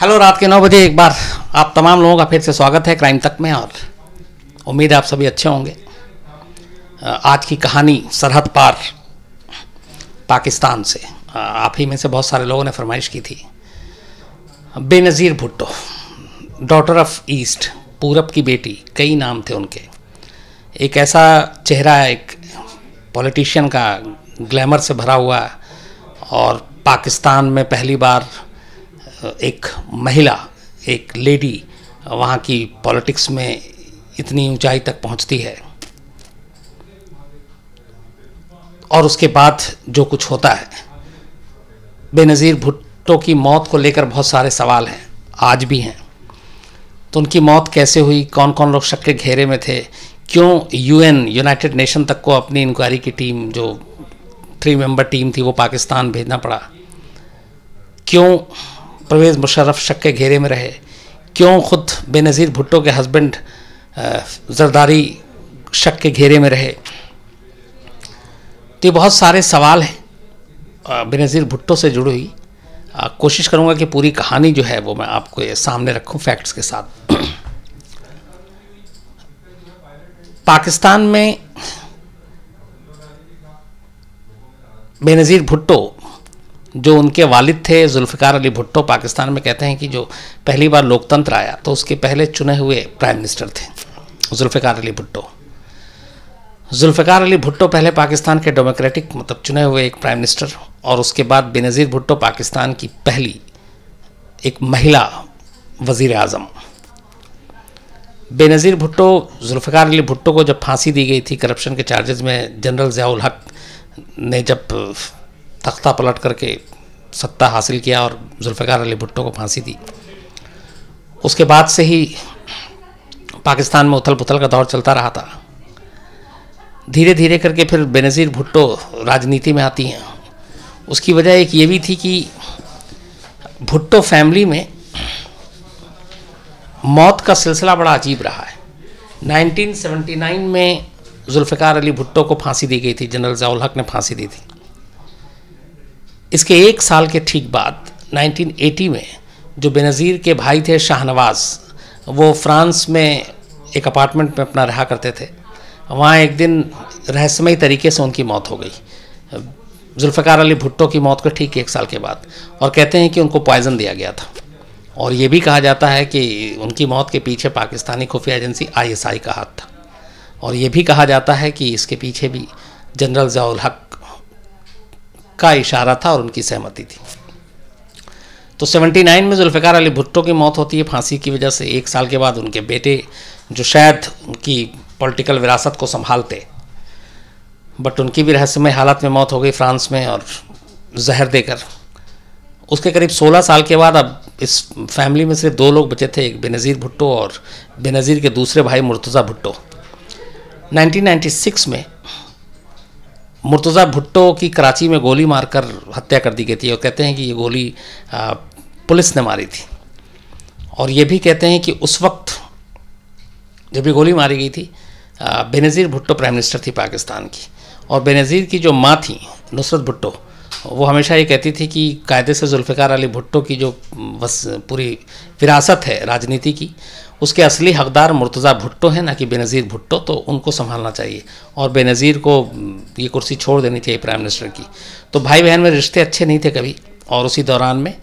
Hello रात के नौ बजे एक बार आप तमाम लोगों का फिर से स्वागत है क्राइम तक में और उम्मीद है आप सभी अच्छे होंगे आज की कहानी सरहद पार पाकिस्तान से आप ही में से बहुत सारे लोगों ने फरमाइश की थी Benazir Bhutto daughter of east पूरब की बेटी कई नाम थे उनके एक ऐसा चेहरा एक पॉलिटिशियन का ग्लैमर से भरा हुआ और पाकिस्तान में पहली बार एक महिला एक लेडी वहाँ की पॉलिटिक्स में इतनी ऊंचाई तक पहुँचती है और उसके बाद जो कुछ होता है बेनज़ीर भुट्टो की मौत को लेकर बहुत सारे सवाल हैं आज भी हैं तो उनकी मौत कैसे हुई कौन कौन लोग शक के घेरे में थे क्यों यूएन यूनाइटेड नेशन तक को अपनी इंक्वायरी की टीम जो थ्री मेंबर टीम थी वो पाकिस्तान भेजना पड़ा क्यों परवेज़ मुशर्रफ शक के घेरे में रहे क्यों खुद बेनज़ीर भुट्टो के हस्बैंड जरदारी शक के घेरे में रहे तो ये बहुत सारे सवाल हैं बेनज़ीर भुट्टो से जुड़ी हुई कोशिश करूँगा कि पूरी कहानी जो है वो मैं आपको सामने रखूँ फैक्ट्स के साथ पाकिस्तान में बेनज़ीर भुट्टो जो उनके वालिद थे जुल्फ़िकार अली भुट्टो पाकिस्तान में कहते हैं कि जो पहली बार लोकतंत्र आया तो उसके पहले चुने हुए प्राइम मिनिस्टर थे जुल्फ़िकार अली भुट्टो जुल्फ़िकार अली भुट्टो पहले पाकिस्तान के डेमोक्रेटिक मतलब चुने हुए एक प्राइम मिनिस्टर और उसके बाद बेनज़ीर भुट्टो पाकिस्तान की पहली एक महिला वज़ी अजम बेनज़ीर भुट्टो जुल्फ़िकार अली भुट्टो को जब फांसी दी गई थी करप्शन के चार्जेज में जनरल ज़ियाउल हक ने जब तख्ता पलट करके सत्ता हासिल किया और जुल्फ़ार अली भुट्टो को फांसी दी उसके बाद से ही पाकिस्तान में उथल पुथल का दौर चलता रहा था धीरे धीरे करके फिर बेनज़ीर भुट्टो राजनीति में आती हैं उसकी वजह एक ये भी थी कि भुट्टो फैमिली में मौत का सिलसिला बड़ा अजीब रहा है 1979 में जुल्फ़ार अली भुट्टो को फांसी दी गई थी जनरल जयाल हक ने फांसी दी थी इसके एक साल के ठीक बाद 1980 में जो बेनज़ीर के भाई थे शाहनवाज वो फ्रांस में एक अपार्टमेंट में अपना रहा करते थे वहाँ एक दिन रहस्यमय तरीके से उनकी मौत हो गई जुल्फ़ार अली भुट्टो की मौत के ठीक एक साल के बाद और कहते हैं कि उनको पॉइज़न दिया गया था और ये भी कहा जाता है कि उनकी मौत के पीछे पाकिस्तानी खुफिया एजेंसी आईएसआई का हाथ था और ये भी कहा जाता है कि इसके पीछे भी जनरल जयाल हक का इशारा था और उनकी सहमति थी तो 79 में जुल्फ़िकार अली भुट्टो की मौत होती है फांसी की वजह से एक साल के बाद उनके बेटे जो शायद उनकी पॉलिटिकल विरासत को संभालते बट उनकी भी रहस्यमय हालत में मौत हो गई फ्रांस में और जहर देकर उसके करीब 16 साल के बाद अब इस फैमिली में सिर्फ दो लोग बचे थे एक बेनज़ीर भुट्टो और बेनज़ीर के दूसरे भाई मुर्तज़ा भुट्टो नाइनटीन में मुर्तज़ा भुट्टो की कराची में गोली मारकर हत्या कर दी गई थी और कहते हैं कि ये गोली पुलिस ने मारी थी और ये भी कहते हैं कि उस वक्त जब ये गोली मारी गई थी बेनज़ीर भुट्टो प्राइम मिनिस्टर थी पाकिस्तान की और बेनज़ीर की जो माँ थी नुसरत भुट्टो वो हमेशा ये कहती थी कि कायदे से जुल्फ़िकार अली भुट्टो की जो बस पूरी विरासत है राजनीति की उसके असली हकदार मुर्तज़ा भुट्टो हैं ना कि बेनज़ीर भुट्टो तो उनको संभालना चाहिए और बेनज़ीर को हम्म, ये कुर्सी छोड़ देनी चाहिए प्राइम मिनिस्टर की तो भाई बहन में रिश्ते अच्छे नहीं थे कभी और उसी दौरान में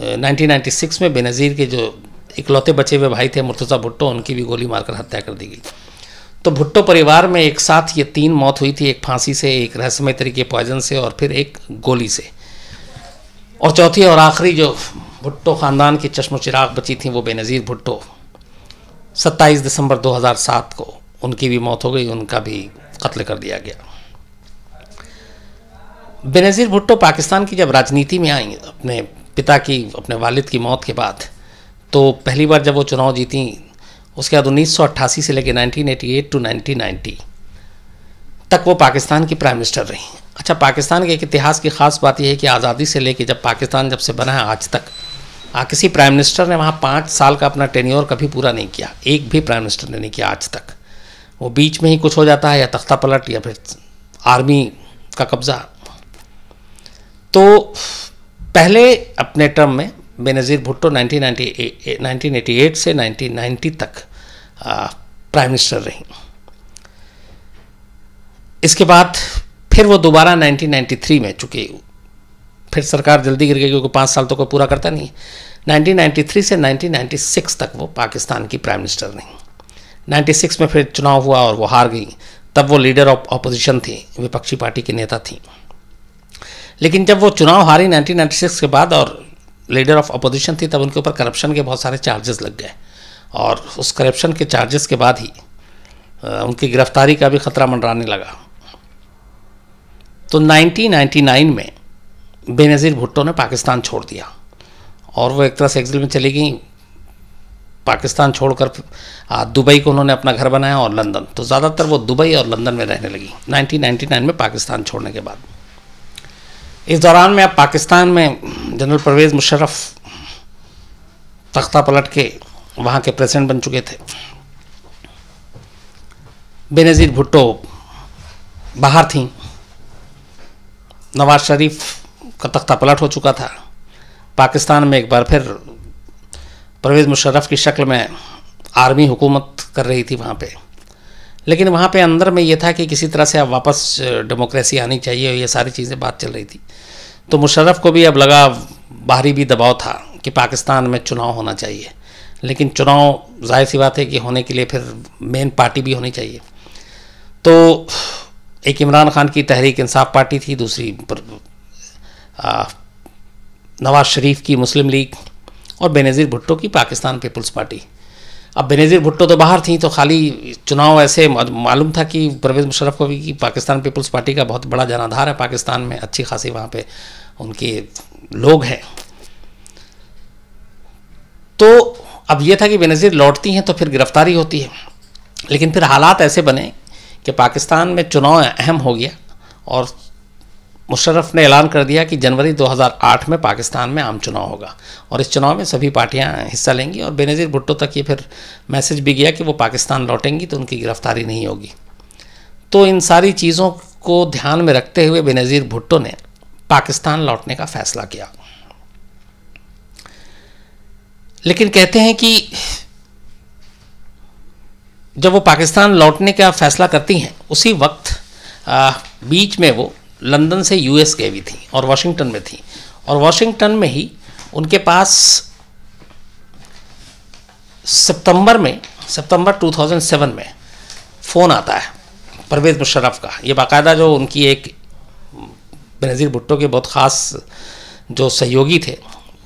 1996 में बेनज़ीर के जो इकलौते बचे हुए भाई थे मुर्तज़ा भुट्टो उनकी भी गोली मारकर हत्या कर दी गई तो भुट्टो परिवार में एक साथ ये तीन मौत हुई थी एक फांसी से एक रहस्यमय तरीके पॉइजन से और फिर एक गोली से और चौथी और आखिरी जो भुट्टो ख़ानदान की चश्मो चिराग बची थी वो बेनज़ीर भुट्टो 27 दिसंबर 2007 को उनकी भी मौत हो गई उनका भी कत्ल कर दिया गया बेनज़ीर भुट्टो पाकिस्तान की जब राजनीति में आई अपने पिता की अपने वालिद की मौत के बाद तो पहली बार जब वो चुनाव जीती उसके बाद उन्नीस से लेकर 1988 टू नाइन्टी तक वो पाकिस्तान की प्राइम मिनिस्टर रहीं अच्छा पाकिस्तान के एक इतिहास की खास बात यह है कि आज़ादी से लेकर जब पाकिस्तान जब से बना है आज तक आ, किसी प्राइम मिनिस्टर ने वहाँ पाँच साल का अपना टेन्योर कभी पूरा नहीं किया एक भी प्राइम मिनिस्टर ने नहीं किया आज तक वो बीच में ही कुछ हो जाता है या तख्ता पलट या फिर आर्मी का कब्ज़ा तो पहले अपने टर्म में बेनज़ीर भुट्टो 1998 1988 से 1990 तक प्राइम मिनिस्टर रहीं इसके बाद फिर वो दोबारा 1993 में चूँकि फिर सरकार जल्दी गिर गई क्योंकि पाँच साल तो कोई पूरा करता नहीं 1993 से 1996 तक वो पाकिस्तान की प्राइम मिनिस्टर नाइन्टी 96 में फिर चुनाव हुआ और वो हार गई तब वो लीडर ऑफ अपोजिशन थी विपक्षी पार्टी की नेता थी लेकिन जब वो चुनाव हारी 1996 के बाद और लीडर ऑफ अपोजिशन थी तब उनके ऊपर करप्शन के बहुत सारे चार्जेस लग गए और उस करप्शन के चार्जेस के बाद ही उनकी गिरफ्तारी का भी खतरा मंडराने लगा तो 1999 में बेनज़ीर भुट्टो ने पाकिस्तान छोड़ दिया और वो एक तरह से एग्जिल में चली गई पाकिस्तान छोड़कर दुबई को उन्होंने अपना घर बनाया और लंदन तो ज़्यादातर वो दुबई और लंदन में रहने लगी 1999 में पाकिस्तान छोड़ने के बाद इस दौरान में अब पाकिस्तान में जनरल परवेज़ मुशर्रफ तख्ता पलट के वहाँ के प्रेसिडेंट बन चुके थे बेनज़ीर भुट्टो बाहर थी नवाज शरीफ का तख्ता पलट हो चुका था पाकिस्तान में एक बार फिर परवेज़ मुशर्रफ की शक्ल में आर्मी हुकूमत कर रही थी वहाँ पे लेकिन वहाँ पे अंदर में ये था कि किसी तरह से अब वापस डेमोक्रेसी आनी चाहिए ये सारी चीज़ें बात चल रही थी तो मुशर्रफ को भी अब लगा बाहरी भी दबाव था कि पाकिस्तान में चुनाव होना चाहिए लेकिन चुनाव जाहिर सी बात है कि होने के लिए फिर मेन पार्टी भी होनी चाहिए तो एक इमरान खान की तहरीक इंसाफ पार्टी थी दूसरी नवाज शरीफ की मुस्लिम लीग और बेनज़ीर भुट्टो की पाकिस्तान पीपल्स पार्टी अब बेनज़ीर भुट्टो तो बाहर थी तो खाली चुनाव ऐसे मालूम था कि परवेज़ मुशरफ को भी कि पाकिस्तान पीपल्स पार्टी का बहुत बड़ा जनाधार है पाकिस्तान में अच्छी खासी वहाँ पे उनके लोग हैं तो अब यह था कि बेनज़ीर लौटती हैं तो फिर गिरफ्तारी होती है लेकिन फिर हालात ऐसे बने कि पाकिस्तान में चुनाव अहम हो गया और मुशर्रफ ने ऐलान कर दिया कि जनवरी 2008 में पाकिस्तान में आम चुनाव होगा और इस चुनाव में सभी पार्टियां हिस्सा लेंगी और बेनज़ीर भुट्टो तक ये फिर मैसेज भी गया कि वो पाकिस्तान लौटेंगी तो उनकी गिरफ्तारी नहीं होगी तो इन सारी चीज़ों को ध्यान में रखते हुए बेनज़ीर भुट्टो ने पाकिस्तान लौटने का फैसला किया लेकिन कहते हैं कि जब वो पाकिस्तान लौटने का फैसला करती हैं उसी वक्त आ, बीच में वो लंदन से यूएस गई हुई थी और वाशिंगटन में थी और वाशिंगटन में ही उनके पास सितंबर में सितंबर 2007 में फ़ोन आता है परवेज़ मुशर्रफ का ये बाकायदा जो उनकी एक बेनज़ीर भुट्टो के बहुत ख़ास जो सहयोगी थे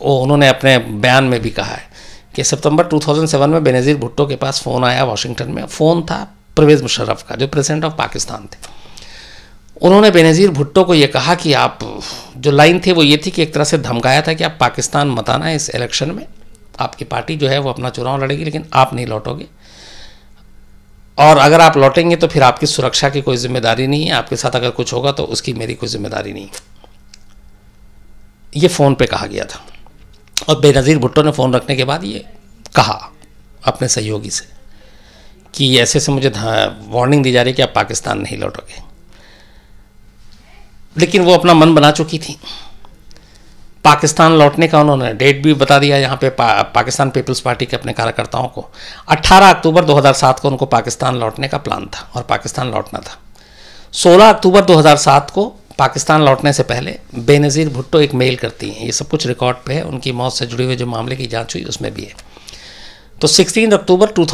वो उन्होंने अपने बयान में भी कहा है कि सितंबर 2007 में बेनज़ीर भुट्टो के पास फ़ोन आया वाशिंगटन में फ़ोन था परवेज़ मुशर्रफ का जो प्रेसिडेंट ऑफ पाकिस्तान थे उन्होंने बेनज़ीर भुट्टो को ये कहा कि आप जो लाइन थी वो ये थी कि एक तरह से धमकाया था कि आप पाकिस्तान मत आना इस इलेक्शन में आपकी पार्टी जो है वो अपना चुनाव लड़ेगी लेकिन आप नहीं लौटोगे और अगर आप लौटेंगे तो फिर आपकी सुरक्षा की कोई जिम्मेदारी नहीं है आपके साथ अगर कुछ होगा तो उसकी मेरी कोई जिम्मेदारी नहीं ये फ़ोन पे कहा गया था और बेनज़ीर भुट्टो ने फ़ोन रखने के बाद ये कहा अपने सहयोगी से कि ऐसे से मुझे वार्निंग दी जा रही है कि आप पाकिस्तान नहीं लौटोगे लेकिन वो अपना मन बना चुकी थी पाकिस्तान लौटने का उन्होंने डेट भी बता दिया यहाँ पे पा, पाकिस्तान पीपल्स पार्टी के अपने कार्यकर्ताओं को 18 अक्टूबर 2007 को उनको पाकिस्तान लौटने का प्लान था और पाकिस्तान लौटना था 16 अक्टूबर 2007 को पाकिस्तान लौटने से पहले बेनज़ीर भुट्टो एक मेल करती हैं ये सब कुछ रिकॉर्ड पे है उनकी मौत से जुड़े हुए जो मामले की जाँच हुई उसमें भी है तो सिक्सटीन अक्टूबर टू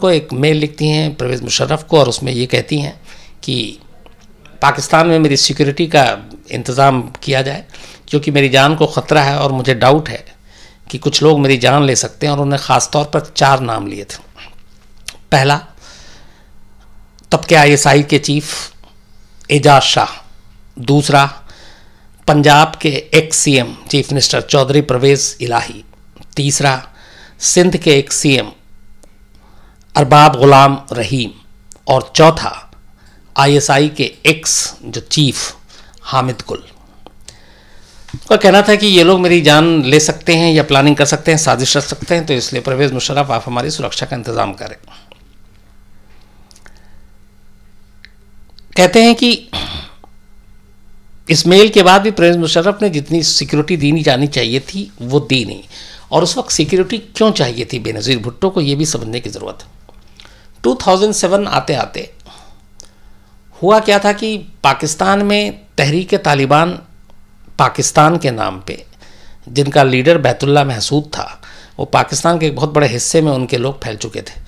को एक मेल लिखती हैं परवेज़ मुशर्रफ को और उसमें ये कहती हैं कि पाकिस्तान में मेरी सिक्योरिटी का इंतज़ाम किया जाए क्योंकि मेरी जान को ख़तरा है और मुझे डाउट है कि कुछ लोग मेरी जान ले सकते हैं और उन्होंने ख़ास तौर पर चार नाम लिए थे पहला तबके आईएसआई के चीफ एजाज शाह दूसरा पंजाब के ex CM chief minister Chaudhry Pervez Elahi तीसरा सिंध के एक सीएम अरबाब ग़ुलाम रहीम और चौथा आईएसआई के एक्स जो चीफ हामिद गुल का कहना था कि ये लोग मेरी जान ले सकते हैं या प्लानिंग कर सकते हैं साजिश रख सकते हैं तो इसलिए परवेज़ मुशर्रफ आप हमारी सुरक्षा का इंतज़ाम करें कहते हैं कि इस मेल के बाद भी परवेज़ मुशर्रफ ने जितनी सिक्योरिटी दी जानी चाहिए थी वो दी नहीं और उस वक्त सिक्योरिटी क्यों चाहिए थी बेनज़ीर भुट्टो को ये भी समझने की ज़रूरत 2007 आते आते हुआ क्या था कि पाकिस्तान में तहरीक तालिबान पाकिस्तान के नाम पे जिनका लीडर बैतुल्ला महसूद था वो पाकिस्तान के एक बहुत बड़े हिस्से में उनके लोग फैल चुके थे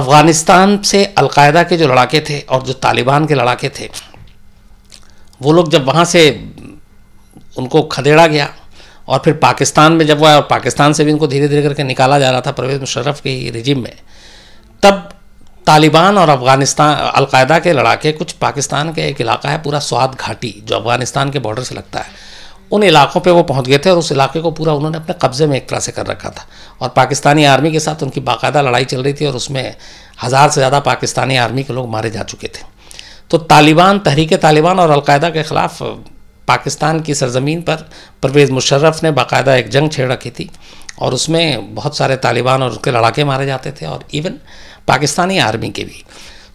अफ़गानिस्तान से अलकायदा के जो लड़ाके थे और जो तालिबान के लड़ाके थे वो लोग जब वहाँ से उनको खदेड़ा गया और फिर पाकिस्तान में जब वो आया और पाकिस्तान से भी इनको धीरे धीरे करके निकाला जा रहा था परवेज मुशर्रफ के रिजिम में तब तालिबान और अफगानिस्तान अलकायदा के लड़ाके कुछ पाकिस्तान के एक इलाका है पूरा स्वाद घाटी जो अफगानिस्तान के बॉर्डर से लगता है उन इलाकों पे वो पहुंच गए थे और उस इलाके को पूरा उन्होंने अपने कब्जे में एक तरह से कर रखा था और पाकिस्तानी आर्मी के साथ उनकी बाकायदा लड़ाई चल रही थी और उसमें हज़ार से ज़्यादा पाकिस्तानी आर्मी के लोग मारे जा चुके थे तो तालिबान तहरीक तालिबान और अलकायदा के ख़िलाफ़ पाकिस्तान की सरजमीन पर परवेज़ मुशर्रफ ने बाकायदा एक जंग छेड़ रखी थी और उसमें बहुत सारे तालिबान और उसके लड़ाके मारे जाते थे और इवन पाकिस्तानी आर्मी के भी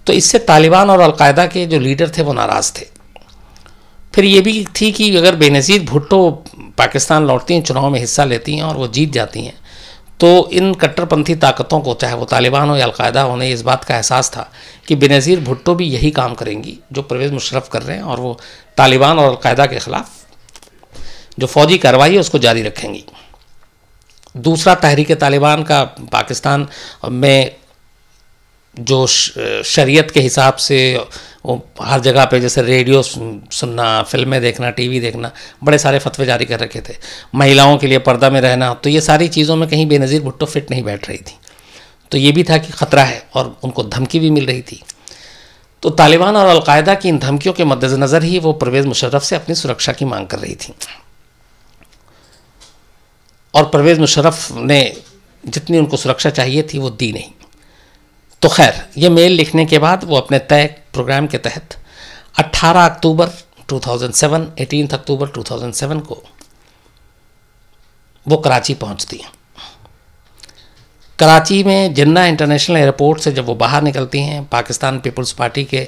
तो इससे तालिबान और अलकायदा के जो लीडर थे वो नाराज़ थे फिर ये भी थी कि अगर बेनज़ीर भुट्टो पाकिस्तान लौटती हैं चुनाव में हिस्सा लेती हैं और वो जीत जाती हैं तो इन कट्टरपंथी ताकतों को चाहे वो तालिबान हो या अलकायदा उन्हें इस बात का एहसास था कि बेनज़ीर भुट्टो भी यही काम करेंगी जो परवेज़ मुशरफ कर रहे हैं और वो तालिबान और अलकायदा के ख़िलाफ़ जो फौजी कार्रवाई है उसको जारी रखेंगी दूसरा तहरीक तालिबान का पाकिस्तान में जो शरीयत के हिसाब से हर जगह पे जैसे रेडियो सुनना फिल्में देखना टीवी देखना बड़े सारे फतवे जारी कर रखे थे महिलाओं के लिए पर्दा में रहना तो ये सारी चीज़ों में कहीं बेनज़ीर भुट्टो फिट नहीं बैठ रही थी तो ये भी था कि ख़तरा है और उनको धमकी भी मिल रही थी तो तालिबान और अलकायदा की इन धमकियों के मद्देनज़र ही वो परवेज़ मुशर्रफ से अपनी सुरक्षा की मांग कर रही थी और परवेज़ मुशरफ ने जितनी उनको सुरक्षा चाहिए थी वो दी नहीं तो खैर ये मेल लिखने के बाद वो अपने तय प्रोग्राम के तहत 18 अक्टूबर 2007 18 अक्टूबर 2007 को वो कराची पहुंचती हैं कराची में जन्ना इंटरनेशनल एयरपोर्ट से जब वो बाहर निकलती हैं पाकिस्तान पीपल्स पार्टी के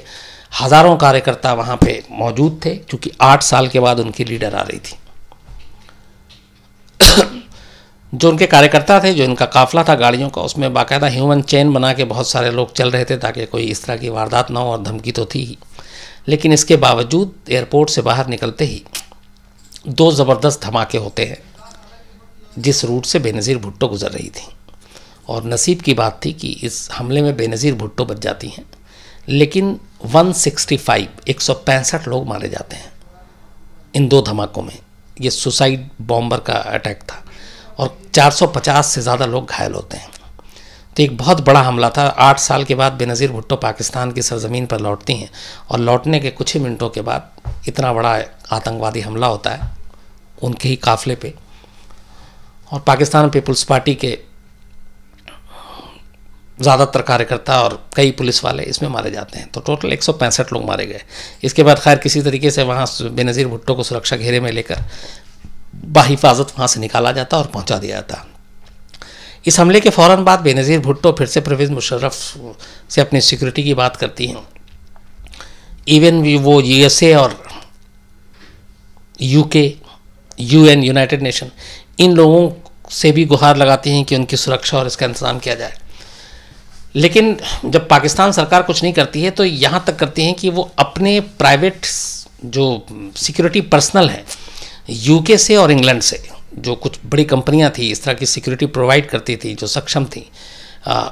हज़ारों कार्यकर्ता वहाँ पे मौजूद थे क्योंकि आठ साल के बाद उनकी लीडर आ रही थी जो उनके कार्यकर्ता थे जो इनका काफिला था गाड़ियों का उसमें बाकायदा ह्यूमन चेन बना के बहुत सारे लोग चल रहे थे ताकि कोई इस तरह की वारदात ना हो और धमकी तो थी ही लेकिन इसके बावजूद एयरपोर्ट से बाहर निकलते ही दो ज़बरदस्त धमाके होते हैं जिस रूट से बेनज़ीर भुट्टो गुजर रही थी और नसीब की बात थी कि इस हमले में बेनज़ीर भुट्टो बच जाती हैं लेकिन 165 सिक्सटी लोग मारे जाते हैं इन दो धमाकों में ये सुसाइड बॉम्बर का अटैक था और 450 से ज़्यादा लोग घायल होते हैं तो एक बहुत बड़ा हमला था आठ साल के बाद बेनज़ीर भुट्टो पाकिस्तान की सरजमीन पर लौटती हैं और लौटने के कुछ ही मिनटों के बाद इतना बड़ा आतंकवादी हमला होता है उनके ही काफिले पे और पाकिस्तान पीपुल्स पार्टी के ज़्यादातर कार्यकर्ता और कई पुलिस वाले इसमें मारे जाते हैं तो टोटल एक लोग मारे गए इसके बाद खैर किसी तरीके से वहाँ बेनज़ीर भुट्टो को सुरक्षा घेरे में लेकर बाहिफाजत वहाँ से निकाला जाता और पहुँचा दिया जाता इस हमले के फ़ौर बाद बेनज़ीर भुट्टो फिर से परवेज़ मुशर्रफ से अपनी सिक्योरिटी की बात करती हैं इवन वो यूएसए और यूके यूएन यूनाइटेड नेशन इन लोगों से भी गुहार लगाती हैं कि उनकी सुरक्षा और इसका इंतज़ाम किया जाए लेकिन जब पाकिस्तान सरकार कुछ नहीं करती है तो यहाँ तक करती हैं कि वो अपने प्राइवेट जो सिक्योरिटी पर्सनल हैं यूके से और इंग्लैंड से जो कुछ बड़ी कंपनियां थी इस तरह की सिक्योरिटी प्रोवाइड करती थी जो सक्षम थी आ,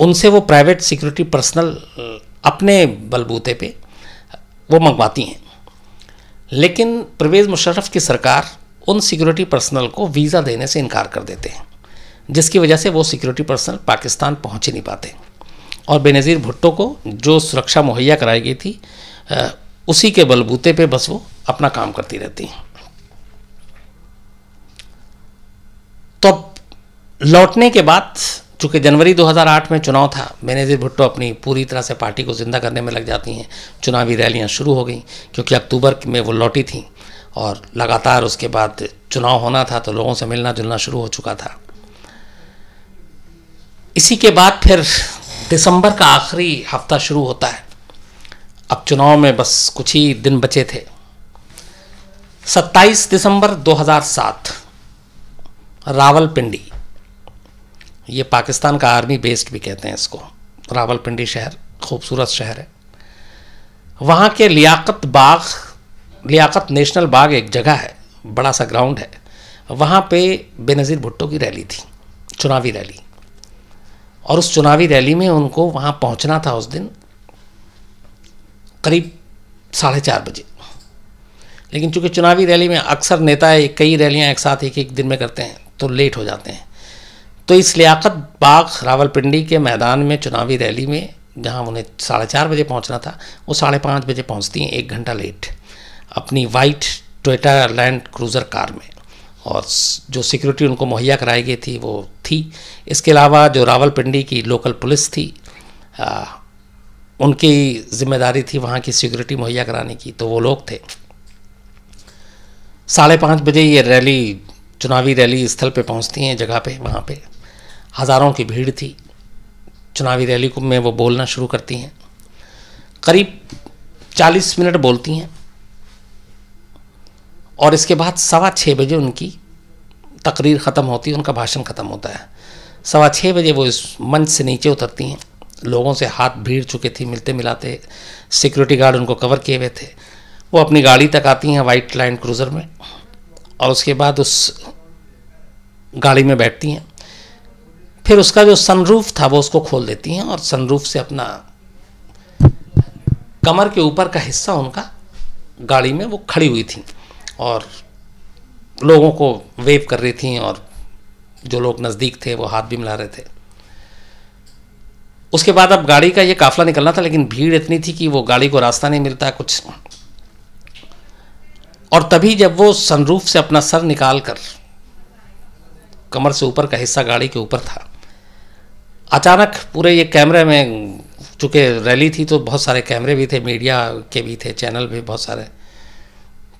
उनसे वो प्राइवेट सिक्योरिटी पर्सनल अपने बलबूते पे वो मंगवाती हैं लेकिन परवेज़ मुशर्रफ की सरकार उन सिक्योरिटी पर्सनल को वीज़ा देने से इनकार कर देते हैं जिसकी वजह से वो सिक्योरिटी पर्सनल पाकिस्तान पहुँच ही नहीं पाते और बेनज़ीर भुट्टो को जो सुरक्षा मुहैया कराई गई थी उसी के बलबूते पे बस वो अपना काम करती रहती हैं लौटने के बाद चूंकि जनवरी 2008 में चुनाव था बेनजीर भुट्टो अपनी पूरी तरह से पार्टी को ज़िंदा करने में लग जाती हैं चुनावी रैलियां शुरू हो गई क्योंकि अक्टूबर में वो लौटी थी और लगातार उसके बाद चुनाव होना था तो लोगों से मिलना जुलना शुरू हो चुका था इसी के बाद फिर दिसंबर का आखिरी हफ्ता शुरू होता है अब चुनाव में बस कुछ ही दिन बचे थे 27 दिसंबर 2007 रावलपिंडी ये पाकिस्तान का आर्मी बेस्ड भी कहते हैं इसको रावलपिंडी शहर खूबसूरत शहर है वहाँ के लियाकत बाग लियाकत नेशनल बाग एक जगह है बड़ा सा ग्राउंड है वहाँ पे बेनज़ीर भुट्टो की रैली थी चुनावी रैली और उस चुनावी रैली में उनको वहाँ पहुँचना था उस दिन करीब साढ़े चार बजे लेकिन चूंकि चुनावी रैली में अक्सर नेता कई रैलियाँ एक साथ एक एक दिन में करते हैं तो लेट हो जाते हैं तो इस लियाकत बाग रावलपिंडी के मैदान में चुनावी रैली में जहां उन्हें साढ़े चार बजे पहुंचना था वो साढ़े पाँच बजे पहुंचती हैं एक घंटा लेट अपनी वाइट टोटा लैंड क्रूज़र कार में और जो सिक्योरिटी उनको मुहैया कराई गई थी वो थी इसके अलावा जो रावलपिंडी की लोकल पुलिस थी आ, उनकी जिम्मेदारी थी वहाँ की सिक्योरिटी मुहैया कराने की तो वो लोग थे साढ़े पाँच बजे ये रैली चुनावी रैली स्थल पे पहुँचती हैं जगह पे वहाँ पे हज़ारों की भीड़ थी चुनावी रैली को में वो बोलना शुरू करती हैं करीब 40 मिनट बोलती हैं और इसके बाद सवा छः बजे उनकी तकरीर ख़त्म होती है उनका भाषण ख़त्म होता है सवा छः बजे वो इस मंच से नीचे उतरती हैं लोगों से हाथ भीड़ चुके थे मिलते मिलाते सिक्योरिटी गार्ड उनको कवर किए हुए थे वो अपनी गाड़ी तक आती हैं वाइट लाइन क्रूज़र में और उसके बाद उस गाड़ी में बैठती हैं फिर उसका जो सनरूफ था वो उसको खोल देती हैं और सनरूफ से अपना कमर के ऊपर का हिस्सा उनका गाड़ी में वो खड़ी हुई थी और लोगों को वेव कर रही थी और जो लोग नज़दीक थे वो हाथ भी मिला रहे थे उसके बाद अब गाड़ी का ये काफला निकलना था लेकिन भीड़ इतनी थी कि वो गाड़ी को रास्ता नहीं मिलता कुछ और तभी जब वो सनरूफ से अपना सर निकाल कर कमर से ऊपर का हिस्सा गाड़ी के ऊपर था अचानक पूरे ये कैमरे में चूँकि रैली थी तो बहुत सारे कैमरे भी थे मीडिया के भी थे चैनल भी बहुत सारे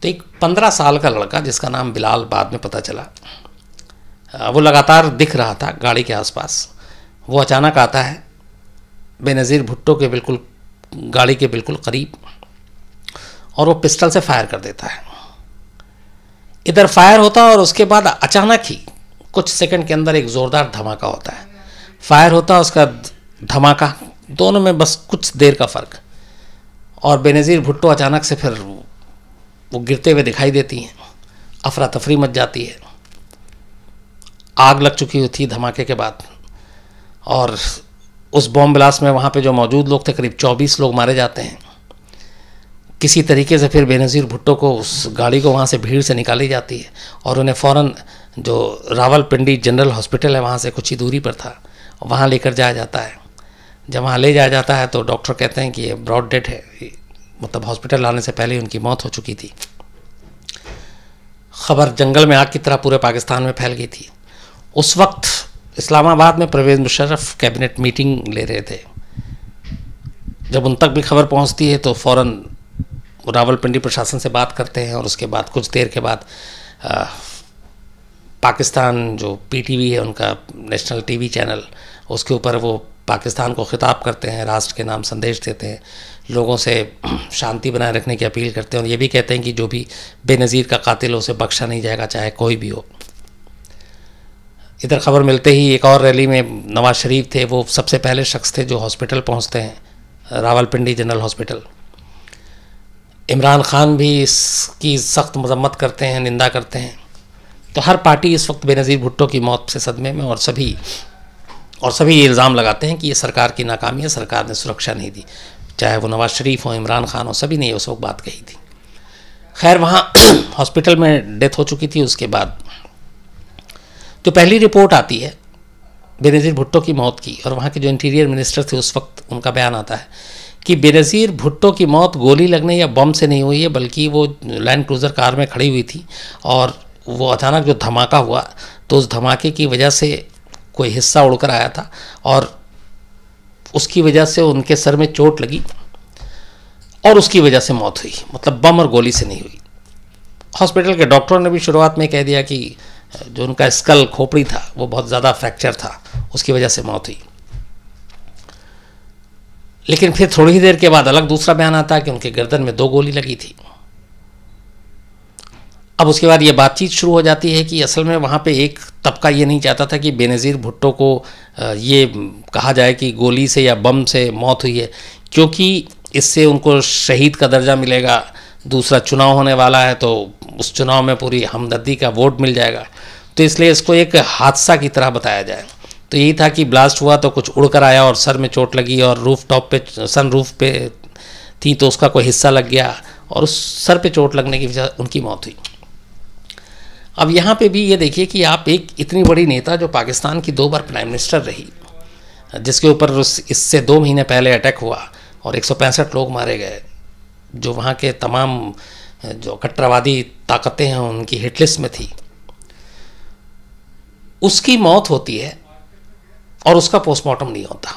तो एक पंद्रह साल का लड़का जिसका नाम बिलाल बाद में पता चला वो लगातार दिख रहा था गाड़ी के आसपास वो अचानक आता है बेनज़ीर भुट्टो के बिल्कुल गाड़ी के बिल्कुल करीब और वो पिस्टल से फायर कर देता है इधर फायर होता है और उसके बाद अचानक ही कुछ सेकंड के अंदर एक ज़ोरदार धमाका होता है फायर होता है उसका धमाका दोनों में बस कुछ देर का फ़र्क और बेनज़ीर भुट्टो अचानक से फिर वो गिरते हुए दिखाई देती हैं अफरा तफरी मच जाती है आग लग चुकी हुई थी धमाके के बाद और उस बॉम्ब ब्लास्ट में वहाँ पे जो मौजूद लोग थे करीब 24 लोग मारे जाते हैं किसी तरीके से फिर बेनज़ीर भुट्टो को उस गाड़ी को वहाँ से भीड़ से निकाली जाती है और उन्हें फ़ौर जो रावलपिंडी जनरल हॉस्पिटल है वहाँ से कुछ ही दूरी पर था वहाँ लेकर जाया जाता है जब वहाँ ले जाया जाता है तो डॉक्टर कहते हैं कि ये ब्रॉड डेड है मतलब हॉस्पिटल आने से पहले ही उनकी मौत हो चुकी थी खबर जंगल में आग की तरह पूरे पाकिस्तान में फैल गई थी उस वक्त इस्लामाबाद में परवेज मुशर्रफ कैबिनेट मीटिंग ले रहे थे जब उन तक भी खबर पहुंचती है तो फ़ौर रावलपिंडी प्रशासन से बात करते हैं और उसके बाद कुछ देर के बाद आ, पाकिस्तान जो पीटीवी है उनका नेशनल टीवी चैनल उसके ऊपर वो पाकिस्तान को ख़िताब करते हैं राष्ट्र के नाम संदेश देते हैं लोगों से शांति बनाए रखने की अपील करते हैं और ये भी कहते हैं कि जो भी बेनज़ीर का कातिल हो उसे बख्शा नहीं जाएगा चाहे कोई भी हो इधर खबर मिलते ही एक और रैली में नवाज शरीफ थे वो सबसे पहले शख्स थे जो हॉस्पिटल पहुँचते हैं रावलपिंडी जनरल हॉस्पिटल इमरान खान भी इसकी सख्त मजम्मत करते हैं निंदा करते हैं तो हर पार्टी इस वक्त बेनज़ीर भुट्टो की मौत से सदमे में और सभी और सभी ये इल्ज़ाम लगाते हैं कि ये सरकार की नाकामी है सरकार ने सुरक्षा नहीं दी चाहे वो नवाज़ शरीफ हो इमरान खान हो सभी ने ये उस वक्त बात कही थी खैर वहाँ हॉस्पिटल में डेथ हो चुकी थी उसके बाद जो पहली रिपोर्ट आती है बेनज़ीर भुट्टो की मौत की और वहाँ के जो इंटीरियर मिनिस्टर थे उस वक्त उनका बयान आता है कि बेनज़ीर भुट्टो की मौत गोली लगने या बम से नहीं हुई है बल्कि वो लैंड क्रूज़र कार में खड़ी हुई थी और वो अचानक जो धमाका हुआ तो उस धमाके की वजह से कोई हिस्सा उड़कर आया था और उसकी वजह से उनके सर में चोट लगी और उसकी वजह से मौत हुई मतलब बम और गोली से नहीं हुई हॉस्पिटल के डॉक्टरों ने भी शुरुआत में कह दिया कि जो उनका स्कल खोपड़ी था वो बहुत ज़्यादा फ्रैक्चर था उसकी वजह से मौत हुई लेकिन फिर थोड़ी ही देर के बाद अलग दूसरा बयान आता है कि उनके गर्दन में दो गोली लगी थी अब उसके बाद ये बातचीत शुरू हो जाती है कि असल में वहाँ पे एक तबका ये नहीं चाहता था कि बेनज़ीर भुट्टो को ये कहा जाए कि गोली से या बम से मौत हुई है क्योंकि इससे उनको शहीद का दर्जा मिलेगा दूसरा चुनाव होने वाला है तो उस चुनाव में पूरी हमदर्दी का वोट मिल जाएगा तो इसलिए इसको एक हादसा की तरह बताया जाए तो यही था कि ब्लास्ट हुआ तो कुछ उड़ कर आया और सर में चोट लगी और रूफ टॉप पे सन रूफ पे थी तो उसका कोई हिस्सा लग गया और उस सर पे चोट लगने की वजह उनकी मौत हुई अब यहाँ पे भी ये देखिए कि आप एक इतनी बड़ी नेता जो पाकिस्तान की दो बार प्राइम मिनिस्टर रही जिसके ऊपर इससे दो महीने पहले अटैक हुआ और एक लोग मारे गए जो वहाँ के तमाम जो कट्टरवादी ताकतें हैं उनकी हिटलिस्ट में थी उसकी मौत होती है और उसका पोस्टमार्टम नहीं होता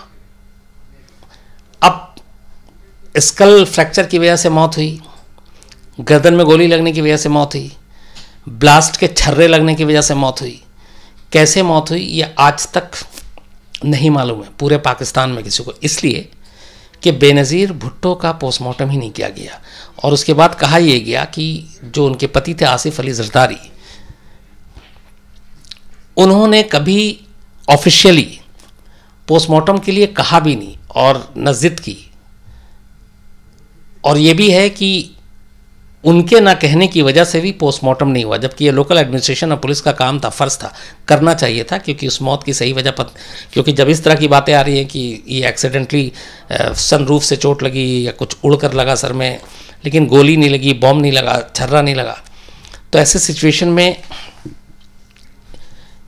अब स्कल फ्रैक्चर की वजह से मौत हुई गर्दन में गोली लगने की वजह से मौत हुई ब्लास्ट के छर्रे लगने की वजह से मौत हुई कैसे मौत हुई ये आज तक नहीं मालूम है पूरे पाकिस्तान में किसी को इसलिए कि बेनज़ीर भुट्टो का पोस्टमार्टम ही नहीं किया गया और उसके बाद कहा यह गया कि जो उनके पति थे आसिफ अली जरदारी उन्होंने कभी ऑफिशियली पोस्टमार्टम के लिए कहा भी नहीं और न की और ये भी है कि उनके ना कहने की वजह से भी पोस्टमार्टम नहीं हुआ जबकि ये लोकल एडमिनिस्ट्रेशन और पुलिस का काम था फ़र्ज़ था करना चाहिए था क्योंकि उस मौत की सही वजह पत क्योंकि जब इस तरह की बातें आ रही हैं कि ये एक्सीडेंटली सनरूफ से चोट लगी या कुछ उड़ कर लगा सर में लेकिन गोली नहीं लगी बॉम्ब नहीं लगा छर्रा नहीं लगा तो ऐसे सिचुएशन में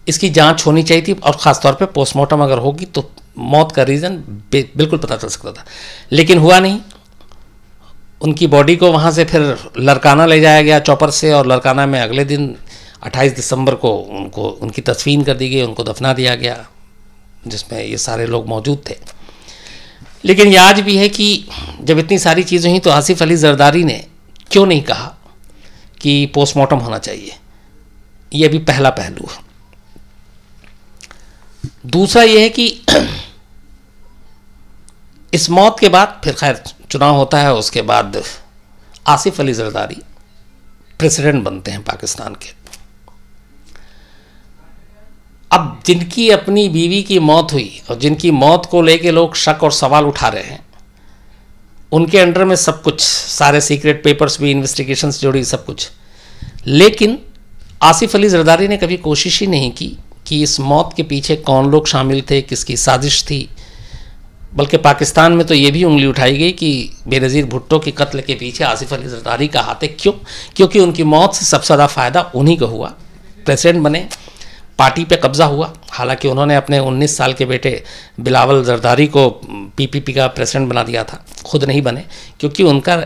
इसकी जाँच होनी चाहिए थी और ख़ासतौर पर पोस्टमार्टम अगर होगी तो मौत का रीज़न बिल्कुल पता चल सकता था लेकिन हुआ नहीं उनकी बॉडी को वहाँ से फिर लड़काना ले जाया गया चौपर से और लड़काना में अगले दिन 28 दिसंबर को उनको उनकी तस्वीन कर दी गई उनको दफना दिया गया जिसमें ये सारे लोग मौजूद थे लेकिन ये आज भी है कि जब इतनी सारी चीज़ें हुई तो आसिफ अली जरदारी ने क्यों नहीं कहा कि पोस्टमार्टम होना चाहिए ये भी पहला पहलू है दूसरा यह है कि इस मौत के बाद फिर खैर चुनाव होता है उसके बाद आसिफ अली जरदारी प्रेसिडेंट बनते हैं पाकिस्तान के अब जिनकी अपनी बीवी की मौत हुई और जिनकी मौत को लेके लोग शक और सवाल उठा रहे हैं उनके अंडर में सब कुछ सारे सीक्रेट पेपर्स भी इन्वेस्टिगेशंस जुड़ी सब कुछ लेकिन आसिफ अली जरदारी ने कभी कोशिश ही नहीं की कि इस मौत के पीछे कौन लोग शामिल थे किसकी साजिश थी बल्कि पाकिस्तान में तो ये भी उंगली उठाई गई कि बेनज़ीर भुट्टो के कत्ल के पीछे आसिफ अली जरदारी का हाथ है क्यों क्योंकि उनकी मौत से सबसे ज़्यादा फ़ायदा उन्हीं को हुआ प्रेसिडेंट बने पार्टी पे कब्ज़ा हुआ हालांकि उन्होंने अपने 19 साल के बेटे बिलावल जरदारी को पीपीपी का प्रेसिडेंट बना दिया था खुद नहीं बने क्योंकि उनका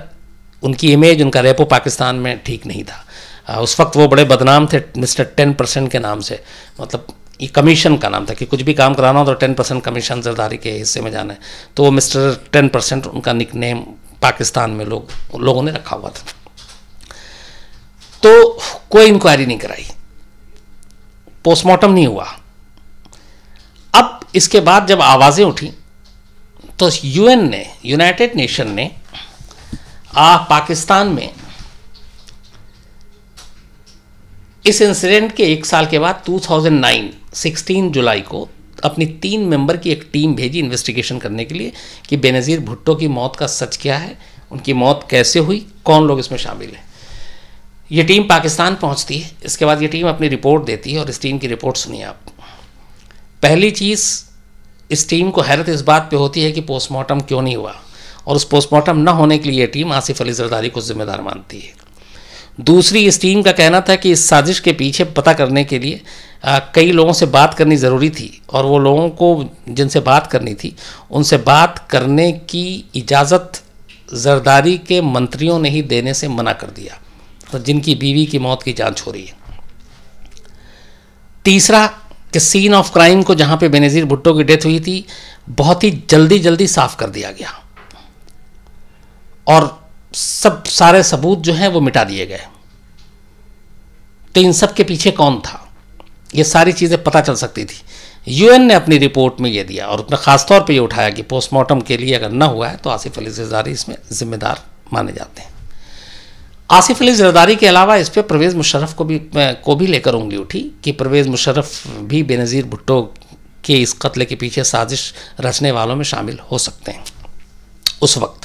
उनकी इमेज उनका रेपो पाकिस्तान में ठीक नहीं था उस वक्त वो बड़े बदनाम थे मिस्टर टेन परसेंट के नाम से मतलब ये कमीशन का नाम था कि कुछ भी काम कराना हो तो टेन परसेंट कमीशन जरदारी के हिस्से में जाना है तो वो मिस्टर टेन परसेंट उनका नेम पाकिस्तान में लोग लोगों ने रखा हुआ था तो कोई इंक्वायरी नहीं कराई पोस्टमार्टम नहीं हुआ अब इसके बाद जब आवाज़ें उठी तो यूएन ने यूनाइटेड नेशन ने आ पाकिस्तान में इस इंसिडेंट के एक साल के बाद 2009 16 जुलाई को अपनी तीन मेंबर की एक टीम भेजी इन्वेस्टिगेशन करने के लिए कि बेनज़ीर भुट्टो की मौत का सच क्या है उनकी मौत कैसे हुई कौन लोग इसमें शामिल हैं ये टीम पाकिस्तान पहुंचती है इसके बाद ये टीम अपनी रिपोर्ट देती है और इस टीम की रिपोर्ट सुनिए आप पहली चीज़ इस टीम को हैरत इस बात पे होती है कि पोस्टमार्टम क्यों नहीं हुआ और उस पोस्टमार्टम न होने के लिए ये टीम आसिफ अली जरदारी को जिम्मेदार मानती है दूसरी इस टीम का कहना था कि इस साजिश के पीछे पता करने के लिए आ, कई लोगों से बात करनी ज़रूरी थी और वो लोगों को जिनसे बात करनी थी उनसे बात करने की इजाज़त जरदारी के मंत्रियों ने ही देने से मना कर दिया तो जिनकी बीवी की मौत की जांच हो रही है तीसरा कि सीन ऑफ क्राइम को जहां पे बेनज़ीर भुट्टो की डेथ हुई थी बहुत ही जल्दी जल्दी साफ कर दिया गया और सब सारे सबूत जो हैं वो मिटा दिए गए तो इन सब के पीछे कौन था ये सारी चीज़ें पता चल सकती थी यूएन ने अपनी रिपोर्ट में ये दिया और उसने ख़ासतौर पर ये उठाया कि पोस्टमार्टम के लिए अगर ना हुआ है तो आसिफ अली जरदारी इसमें ज़िम्मेदार माने जाते हैं आसिफ अली जरदारी के अलावा इस पर परवेज़ मुशर्रफ को भी को भी लेकर उंगली उठी कि परवेज़ मुशर्रफ भी बेनज़ीर भुट्टो के इस कत्ल के पीछे साजिश रचने वालों में शामिल हो सकते हैं उस वक्त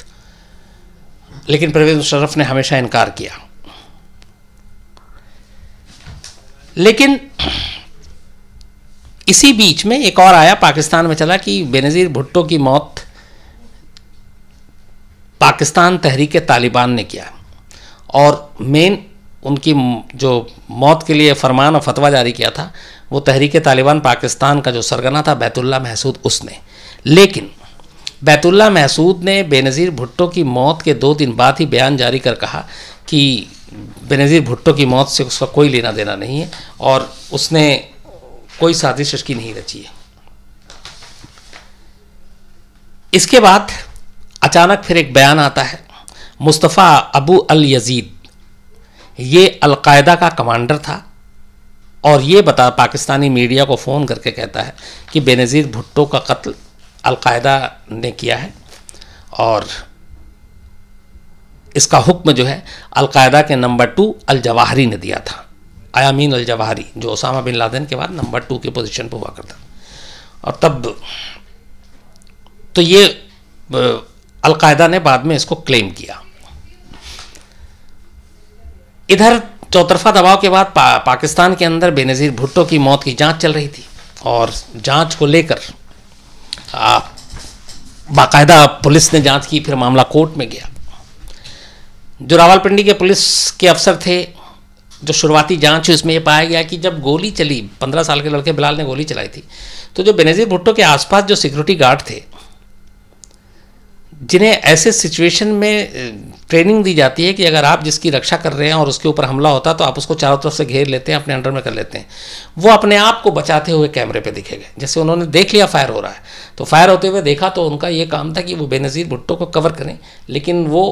लेकिन परवेज मुशर्रफ ने हमेशा इनकार किया लेकिन इसी बीच में एक और आया पाकिस्तान में चला कि बेनज़ीर भुट्टो की मौत पाकिस्तान तहरीक तालिबान ने किया और मेन उनकी जो मौत के लिए फरमान और फतवा जारी किया था वो तहरीक तालिबान पाकिस्तान का जो सरगना था बैतुल्ला महसूद उसने लेकिन बैतुल्ला महसूद ने बेनज़ीर भुट्टो की मौत के दो दिन बाद ही बयान जारी कर कहा कि बेनज़ीर भुट्टो की मौत से उसका कोई लेना देना नहीं है और उसने कोई साजिश की नहीं रची है इसके बाद अचानक फिर एक बयान आता है मुस्तफ़ा अबू अल यजीद ये अलकायदा का कमांडर था और ये बता पाकिस्तानी मीडिया को फ़ोन करके कहता है कि बेनज़ीर भुट्टो का कत्ल अलकायदा ने किया है और इसका हुक्म जो है अलकायदा के नंबर टू अलजवाहरी ने दिया था अयामीन अलजवाहरी जो ओसामा बिन लादेन के बाद नंबर टू की पोजीशन पर हुआ करता और तब तो ये अलकायदा ने बाद में इसको क्लेम किया इधर चौतरफा दबाव के बाद पा, पाकिस्तान के अंदर बेनज़ीर भुट्टो की मौत की जांच चल रही थी और जांच को लेकर बाकायदा पुलिस ने जांच की फिर मामला कोर्ट में गया जो रावलपिंडी के पुलिस के अफसर थे जो शुरुआती जांच हुई उसमें यह पाया गया कि जब गोली चली पंद्रह साल के लड़के बिलाल ने गोली चलाई थी तो जो बेनजीर भुट्टो के आसपास जो सिक्योरिटी गार्ड थे जिन्हें ऐसे सिचुएशन में ट्रेनिंग दी जाती है कि अगर आप जिसकी रक्षा कर रहे हैं और उसके ऊपर हमला होता है तो आप उसको चारों तरफ से घेर लेते हैं अपने अंडर में कर लेते हैं वो अपने आप को बचाते हुए कैमरे पे दिखे गए जैसे उन्होंने देख लिया फायर हो रहा है तो फायर होते हुए देखा तो उनका ये काम था कि वो बेनज़ीर भुट्टो को कवर करें लेकिन वो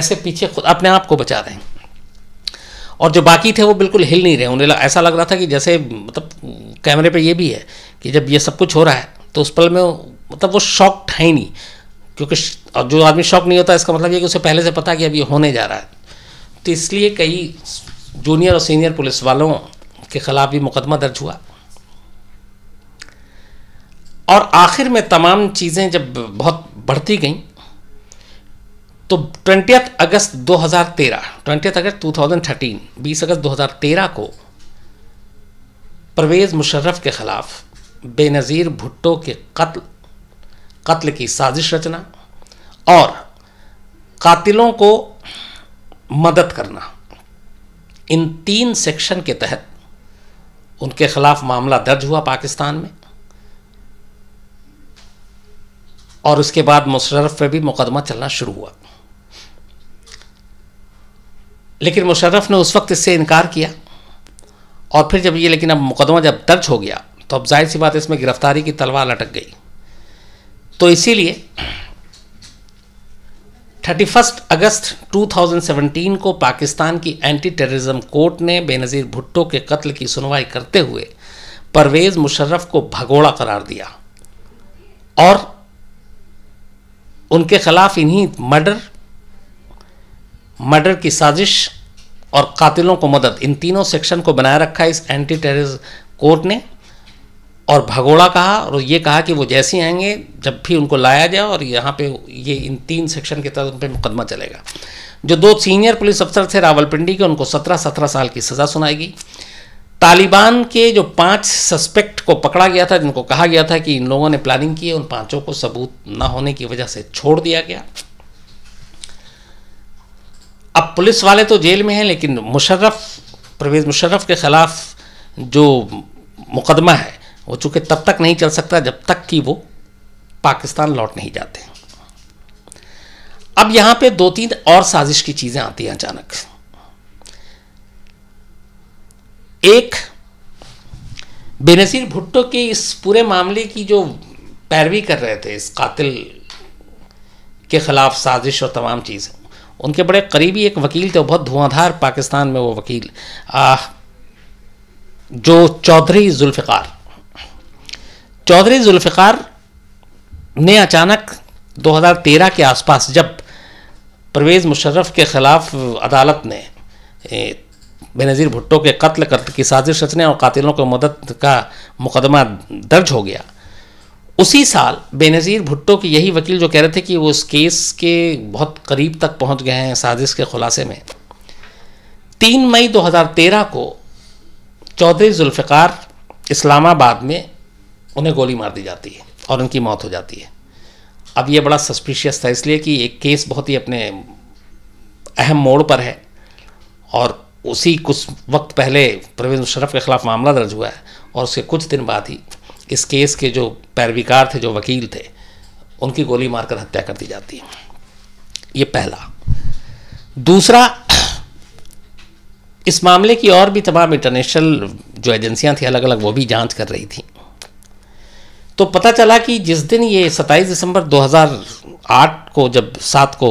ऐसे पीछे खुद अपने आप को बचा रहे हैं और जो बाकी थे वो बिल्कुल हिल नहीं रहे उन्हें ऐसा लग रहा था कि जैसे मतलब कैमरे पर यह भी है कि जब ये सब कुछ हो रहा है तो उस पल में मतलब वो शॉक था ही नहीं क्योंकि और जो आदमी शौक नहीं होता इसका मतलब ये कि उसे पहले से पता कि अब ये होने जा रहा है तो इसलिए कई जूनियर और सीनियर पुलिस वालों के खिलाफ भी मुकदमा दर्ज हुआ और आखिर में तमाम चीज़ें जब बहुत बढ़ती गईं तो ट्वेंटी अगस्त 2013 ट्वेंटी अगस्त टू थाउजेंड थर्टीन बीस अगस्त 2013 को परवेज़ मुशर्रफ के ख़िलाफ़ बेनज़ीर भुट्टो के कत्ल कत्ल की साजिश रचना और कातिलों को मदद करना इन तीन सेक्शन के तहत उनके खिलाफ मामला दर्ज हुआ पाकिस्तान में और उसके बाद मुशर्रफ पे भी मुकदमा चलना शुरू हुआ लेकिन मुशर्रफ ने उस वक्त इससे इनकार किया और फिर जब ये लेकिन अब मुकदमा जब दर्ज हो गया तो अब जाहिर सी बात इसमें गिरफ्तारी की तलवार लटक गई तो इसीलिए 31 अगस्त 2017 को पाकिस्तान की एंटी टेररिज्म कोर्ट ने बेनज़ीर भुट्टो के कत्ल की सुनवाई करते हुए परवेज़ मुशर्रफ को भगोड़ा करार दिया और उनके खिलाफ इन्हीं मर्डर मर्डर की साजिश और कातिलों को मदद इन तीनों सेक्शन को बनाए रखा इस एंटी टेररिज्म कोर्ट ने और भगोड़ा कहा और ये कहा कि वो जैसे आएंगे जब भी उनको लाया जाए और यहाँ पे ये इन तीन सेक्शन के तहत उन पर मुकदमा चलेगा जो दो सीनियर पुलिस अफसर थे रावलपिंडी के उनको सत्रह सत्रह साल की सज़ा सुनाई गई तालिबान के जो पांच सस्पेक्ट को पकड़ा गया था जिनको कहा गया था कि इन लोगों ने प्लानिंग की उन पांचों को सबूत न होने की वजह से छोड़ दिया गया अब पुलिस वाले तो जेल में हैं लेकिन मुशर्रफ परवेज़ मुशर्रफ के ख़िलाफ़ जो मुकदमा है वो चूंकि तब तक नहीं चल सकता जब तक कि वो पाकिस्तान लौट नहीं जाते अब यहां पे दो तीन और साजिश की चीज़ें आती हैं अचानक एक बेनज़ीर भुट्टो के इस पूरे मामले की जो पैरवी कर रहे थे इस कातिल के ख़िलाफ़ साजिश और तमाम चीज़ उनके बड़े करीबी एक वकील थे बहुत धुआंधार पाकिस्तान में वो वकील आ, जो चौधरी जुल्फ़िकार चौधरी जुल्फ़ार ने अचानक 2013 के आसपास जब परवेज़ मुशर्रफ के ख़िलाफ़ अदालत ने बेनज़ीर भुट्टो के कत्ल कर की साजिश रचने और कातिलों को मदद का मुकदमा दर्ज हो गया उसी साल बेनज़ीर भुट्टो के यही वकील जो कह रहे थे कि वो इस केस के बहुत करीब तक पहुंच गए हैं साजिश के खुलासे में तीन मई 2013 को चौधरी जुल्फ़ार इस्लामाबाद में उन्हें गोली मार दी जाती है और उनकी मौत हो जाती है अब ये बड़ा सस्पिशियस था इसलिए कि एक केस बहुत ही अपने अहम मोड़ पर है और उसी कुछ वक्त पहले प्रवीण मुशरफ के ख़िलाफ़ मामला दर्ज हुआ है और उसके कुछ दिन बाद ही इस केस के जो पैरवीकार थे जो वकील थे उनकी गोली मारकर हत्या कर दी जाती है ये पहला दूसरा इस मामले की और भी तमाम इंटरनेशनल जो एजेंसियां थी अलग अलग वो भी जांच कर रही थी तो पता चला कि जिस दिन ये 27 दिसंबर 2008 को जब सात को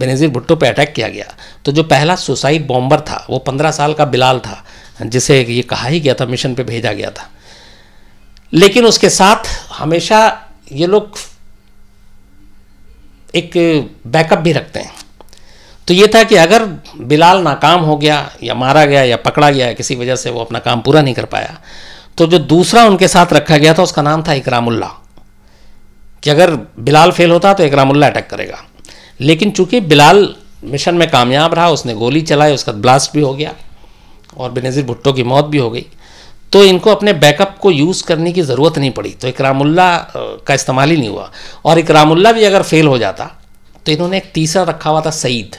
बेनज़ीर भुट्टो पे अटैक किया गया तो जो पहला सुसाइड बॉम्बर था वो 15 साल का बिलाल था जिसे ये कहा ही गया था मिशन पे भेजा गया था लेकिन उसके साथ हमेशा ये लोग एक बैकअप भी रखते हैं तो ये था कि अगर बिलाल नाकाम हो गया या मारा गया या पकड़ा गया किसी वजह से वो अपना काम पूरा नहीं कर पाया तो जो दूसरा उनके साथ रखा गया था उसका नाम था इकरामुल्ला कि अगर बिलाल फेल होता तो इकरामुल्ला अटैक करेगा लेकिन चूंकि बिलाल मिशन में कामयाब रहा उसने गोली चलाई उसका ब्लास्ट भी हो गया और बेनज़ीर भुट्टो की मौत भी हो गई तो इनको अपने बैकअप को यूज़ करने की ज़रूरत नहीं पड़ी तो इकरामुल्ला का इस्तेमाल ही नहीं हुआ और इकरामुल्ला भी अगर फेल हो जाता तो इन्होंने एक तीसरा रखा हुआ था सईद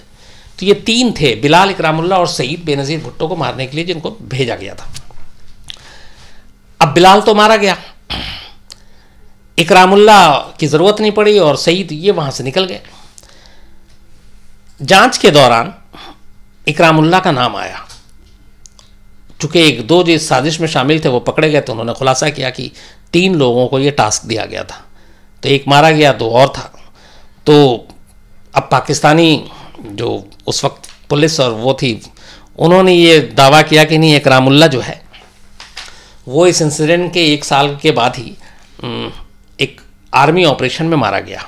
तो ये तीन थे बिलाल इकरामुल्ला और सईद बेनज़ीर भुट्टो को मारने के लिए जिनको भेजा गया था अब बिलाल तो मारा गया इकरामुल्ला की ज़रूरत नहीं पड़ी और सईद ये वहाँ से निकल गए जांच के दौरान इकरामुल्ला का नाम आया चूँकि एक दो जो इस साजिश में शामिल थे वो पकड़े गए तो उन्होंने खुलासा किया कि तीन लोगों को ये टास्क दिया गया था तो एक मारा गया दो और था तो अब पाकिस्तानी जो उस वक्त पुलिस और वो थी उन्होंने ये दावा किया कि नहीं इकरामुल्ला जो है वो इस इंसिडेंट के एक साल के बाद ही एक आर्मी ऑपरेशन में मारा गया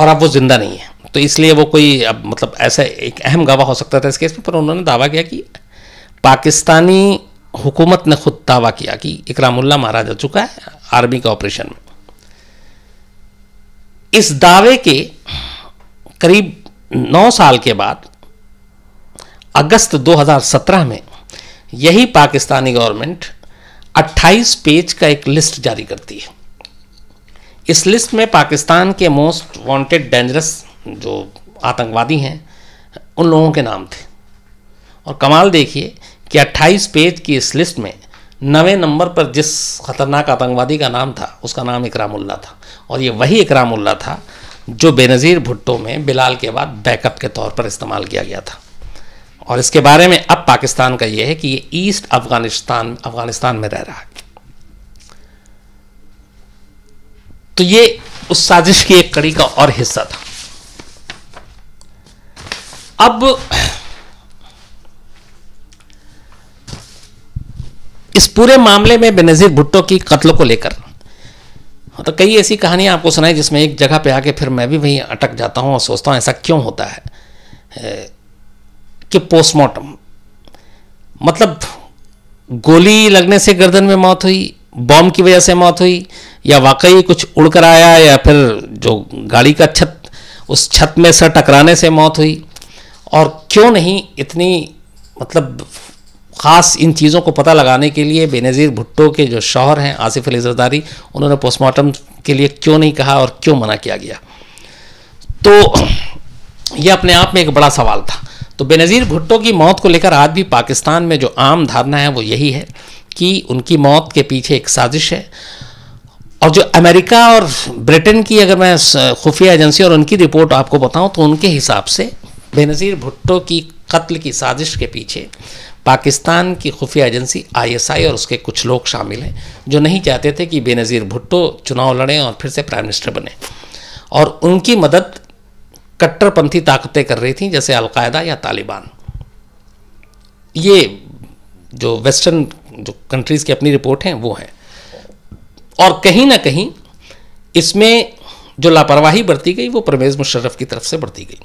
और अब वो ज़िंदा नहीं है तो इसलिए वो कोई अब मतलब ऐसा एक अहम गवाह हो सकता था इस केस में पर उन्होंने दावा किया कि पाकिस्तानी हुकूमत ने खुद दावा किया कि इकरामुल्ला मारा जा चुका है आर्मी के ऑपरेशन में इस दावे के करीब नौ साल के बाद अगस्त 2017 में यही पाकिस्तानी गवर्नमेंट 28 पेज का एक लिस्ट जारी करती है इस लिस्ट में पाकिस्तान के मोस्ट वांटेड डेंजरस जो आतंकवादी हैं उन लोगों के नाम थे और कमाल देखिए कि 28 पेज की इस लिस्ट में नवे नंबर पर जिस खतरनाक आतंकवादी का नाम था उसका नाम इकरामुल्ला था और ये वही इकरामुल्ला था जो बेनज़ीर भुट्टो में बिलाल के बाद बैकअप के तौर पर इस्तेमाल किया गया था और इसके बारे में अब पाकिस्तान का यह है कि ये ईस्ट अफगानिस्तान अफगानिस्तान में रह रहा है तो ये उस साजिश की एक कड़ी का और हिस्सा था अब इस पूरे मामले में बेनजीर भुट्टो की कत्ल को लेकर हाँ, तो कई ऐसी कहानियां आपको सुनाई जिसमें एक जगह पे आके फिर मैं भी वहीं अटक जाता हूं और सोचता हूं ऐसा क्यों होता है कि पोस्टमार्टम मतलब गोली लगने से गर्दन में मौत हुई बॉम्ब की वजह से मौत हुई या वाकई कुछ उड़कर आया या फिर जो गाड़ी का छत उस छत में सर टकराने से मौत हुई और क्यों नहीं इतनी मतलब ख़ास इन चीज़ों को पता लगाने के लिए बेनज़ीर भुट्टो के जो शौहर हैं आसिफ अली जरदारी उन्होंने पोस्टमार्टम के लिए क्यों नहीं कहा और क्यों मना किया गया तो यह अपने आप में एक बड़ा सवाल था तो बेनज़ीर भुट्टो की मौत को लेकर आज भी पाकिस्तान में जो आम धारणा है वो यही है कि उनकी मौत के पीछे एक साजिश है और जो अमेरिका और ब्रिटेन की अगर मैं खुफिया एजेंसी और उनकी रिपोर्ट आपको बताऊं तो उनके हिसाब से बेनज़ीर भुट्टो की कत्ल की साजिश के पीछे पाकिस्तान की खुफिया एजेंसी आईएसआई और उसके कुछ लोग शामिल हैं जो नहीं चाहते थे कि बेनज़ीर भुट्टो चुनाव लड़ें और फिर से प्राइम मिनिस्टर बने और उनकी मदद कट्टरपंथी ताकतें कर रही थी जैसे अलकायदा या तालिबान ये जो वेस्टर्न जो कंट्रीज़ की अपनी रिपोर्ट हैं वो हैं और कहीं ना कहीं इसमें जो लापरवाही बरती गई वो परवेज़ मुशर्रफ की तरफ से बरती गई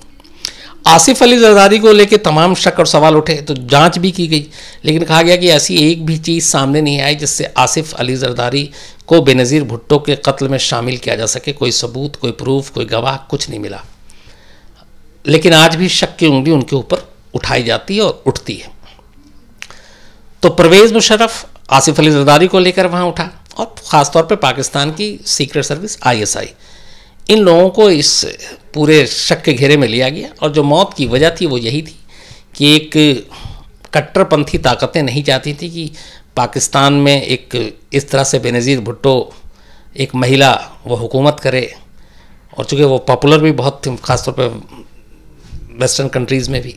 आसिफ अली जरदारी को लेकर तमाम शक और सवाल उठे तो जांच भी की गई लेकिन कहा गया कि ऐसी एक भी चीज़ सामने नहीं आई जिससे आसिफ अली जरदारी को बेनज़ीर भुट्टो के कत्ल में शामिल किया जा सके कोई सबूत कोई प्रूफ कोई गवाह कुछ नहीं मिला लेकिन आज भी शक की उंगली उनके ऊपर उठाई जाती है और उठती है तो परवेज़ मुशरफ आसिफ अली जरदारी को लेकर वहाँ उठा और ख़ासतौर पर पाकिस्तान की सीक्रेट सर्विस आईएसआई इन लोगों को इस पूरे शक के घेरे में लिया गया और जो मौत की वजह थी वो यही थी कि एक कट्टरपंथी ताकतें नहीं चाहती थी कि पाकिस्तान में एक इस तरह से बेनज़ीर भुट्टो एक महिला वो हुकूमत करे और चूँकि वो पॉपुलर भी बहुत थी ख़ासतौर पर वेस्टर्न कंट्रीज़ में भी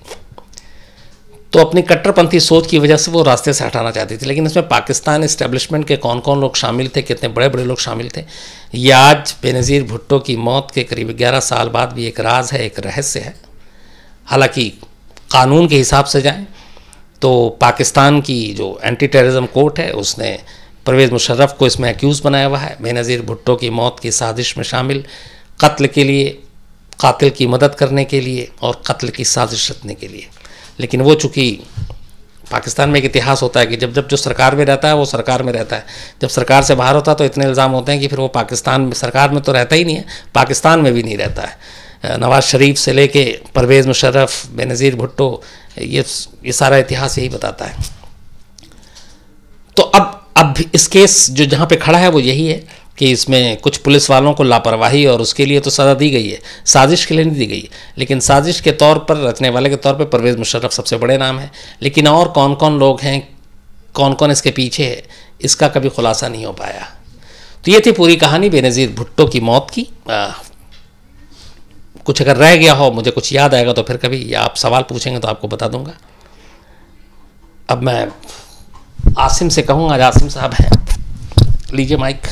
तो अपनी कट्टरपंथी सोच की वजह से वो रास्ते से हटाना चाहती थी लेकिन इसमें पाकिस्तान इस्टेब्लिशमेंट के कौन कौन लोग शामिल थे कितने बड़े बड़े लोग शामिल थे ये आज बेनज़ीर भुट्टो की मौत के करीब ग्यारह साल बाद भी एक राज है एक रहस्य है हालांकि कानून के हिसाब से जाएं तो पाकिस्तान की जो एंटी टेररिज़म कोर्ट है उसने परवेज़ मुशर्रफ को इसमें एक्यूज़ बनाया हुआ है बेनज़ीर भुट्टो की मौत की साजिश में शामिल कत्ल के लिए कातिल की मदद करने के लिए और कत्ल की साजिश रखने के लिए लेकिन वो चूँकि पाकिस्तान में एक इतिहास होता है कि जब जब जो सरकार में रहता है वो सरकार में रहता है जब सरकार से बाहर होता है तो इतने इल्ज़ाम होते हैं कि फिर वो पाकिस्तान में सरकार में तो रहता ही नहीं है पाकिस्तान में भी नहीं रहता है नवाज़ शरीफ से लेके परवेज़ मुशर्रफ बेनज़ीर भुट्टो ये ये सारा इतिहास यही बताता है तो अब अब इस केस जो जहाँ पर खड़ा है वो यही है कि इसमें कुछ पुलिस वालों को लापरवाही और उसके लिए तो सज़ा दी गई है साजिश के लिए नहीं दी गई लेकिन साजिश के तौर पर रचने वाले के तौर पर परवेज़ मुशर्रफ सबसे बड़े नाम है लेकिन और कौन कौन लोग हैं कौन कौन इसके पीछे है इसका कभी खुलासा नहीं हो पाया तो ये थी पूरी कहानी बेनज़ीर भुट्टो की मौत की आ, कुछ अगर रह गया हो मुझे कुछ याद आएगा तो फिर कभी या आप सवाल पूछेंगे तो आपको बता दूंगा अब मैं आसिम से कहूँगा आज आसिम साहब हैं लीजिए माइक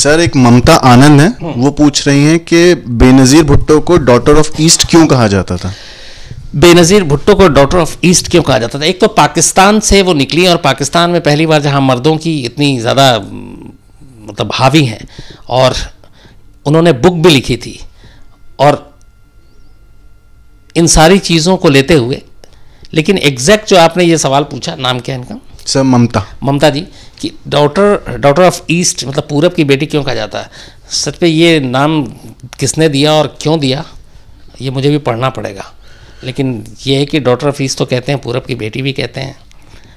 सर एक ममता आनंद है हम्म। वो पूछ रही हैं कि बेनज़ीर भुट्टो को डॉटर ऑफ ईस्ट क्यों कहा जाता था बेनज़ीर भुट्टो को डॉटर ऑफ ईस्ट क्यों कहा जाता था एक तो पाकिस्तान से वो निकली और पाकिस्तान में पहली बार जहाँ मर्दों की इतनी ज़्यादा मतलब हावी हैं और उन्होंने बुक भी लिखी थी और इन सारी चीज़ों को लेते हुए लेकिन एग्जैक्ट जो आपने ये सवाल पूछा नाम क्या है इनका सर ममता ममता जी कि डॉटर डॉटर ऑफ ईस्ट मतलब पूरब की बेटी क्यों कहा जाता है सच पे ये नाम किसने दिया और क्यों दिया ये मुझे भी पढ़ना पड़ेगा लेकिन ये है कि डॉटर ऑफ ईस्ट तो कहते हैं पूरब की बेटी भी कहते हैं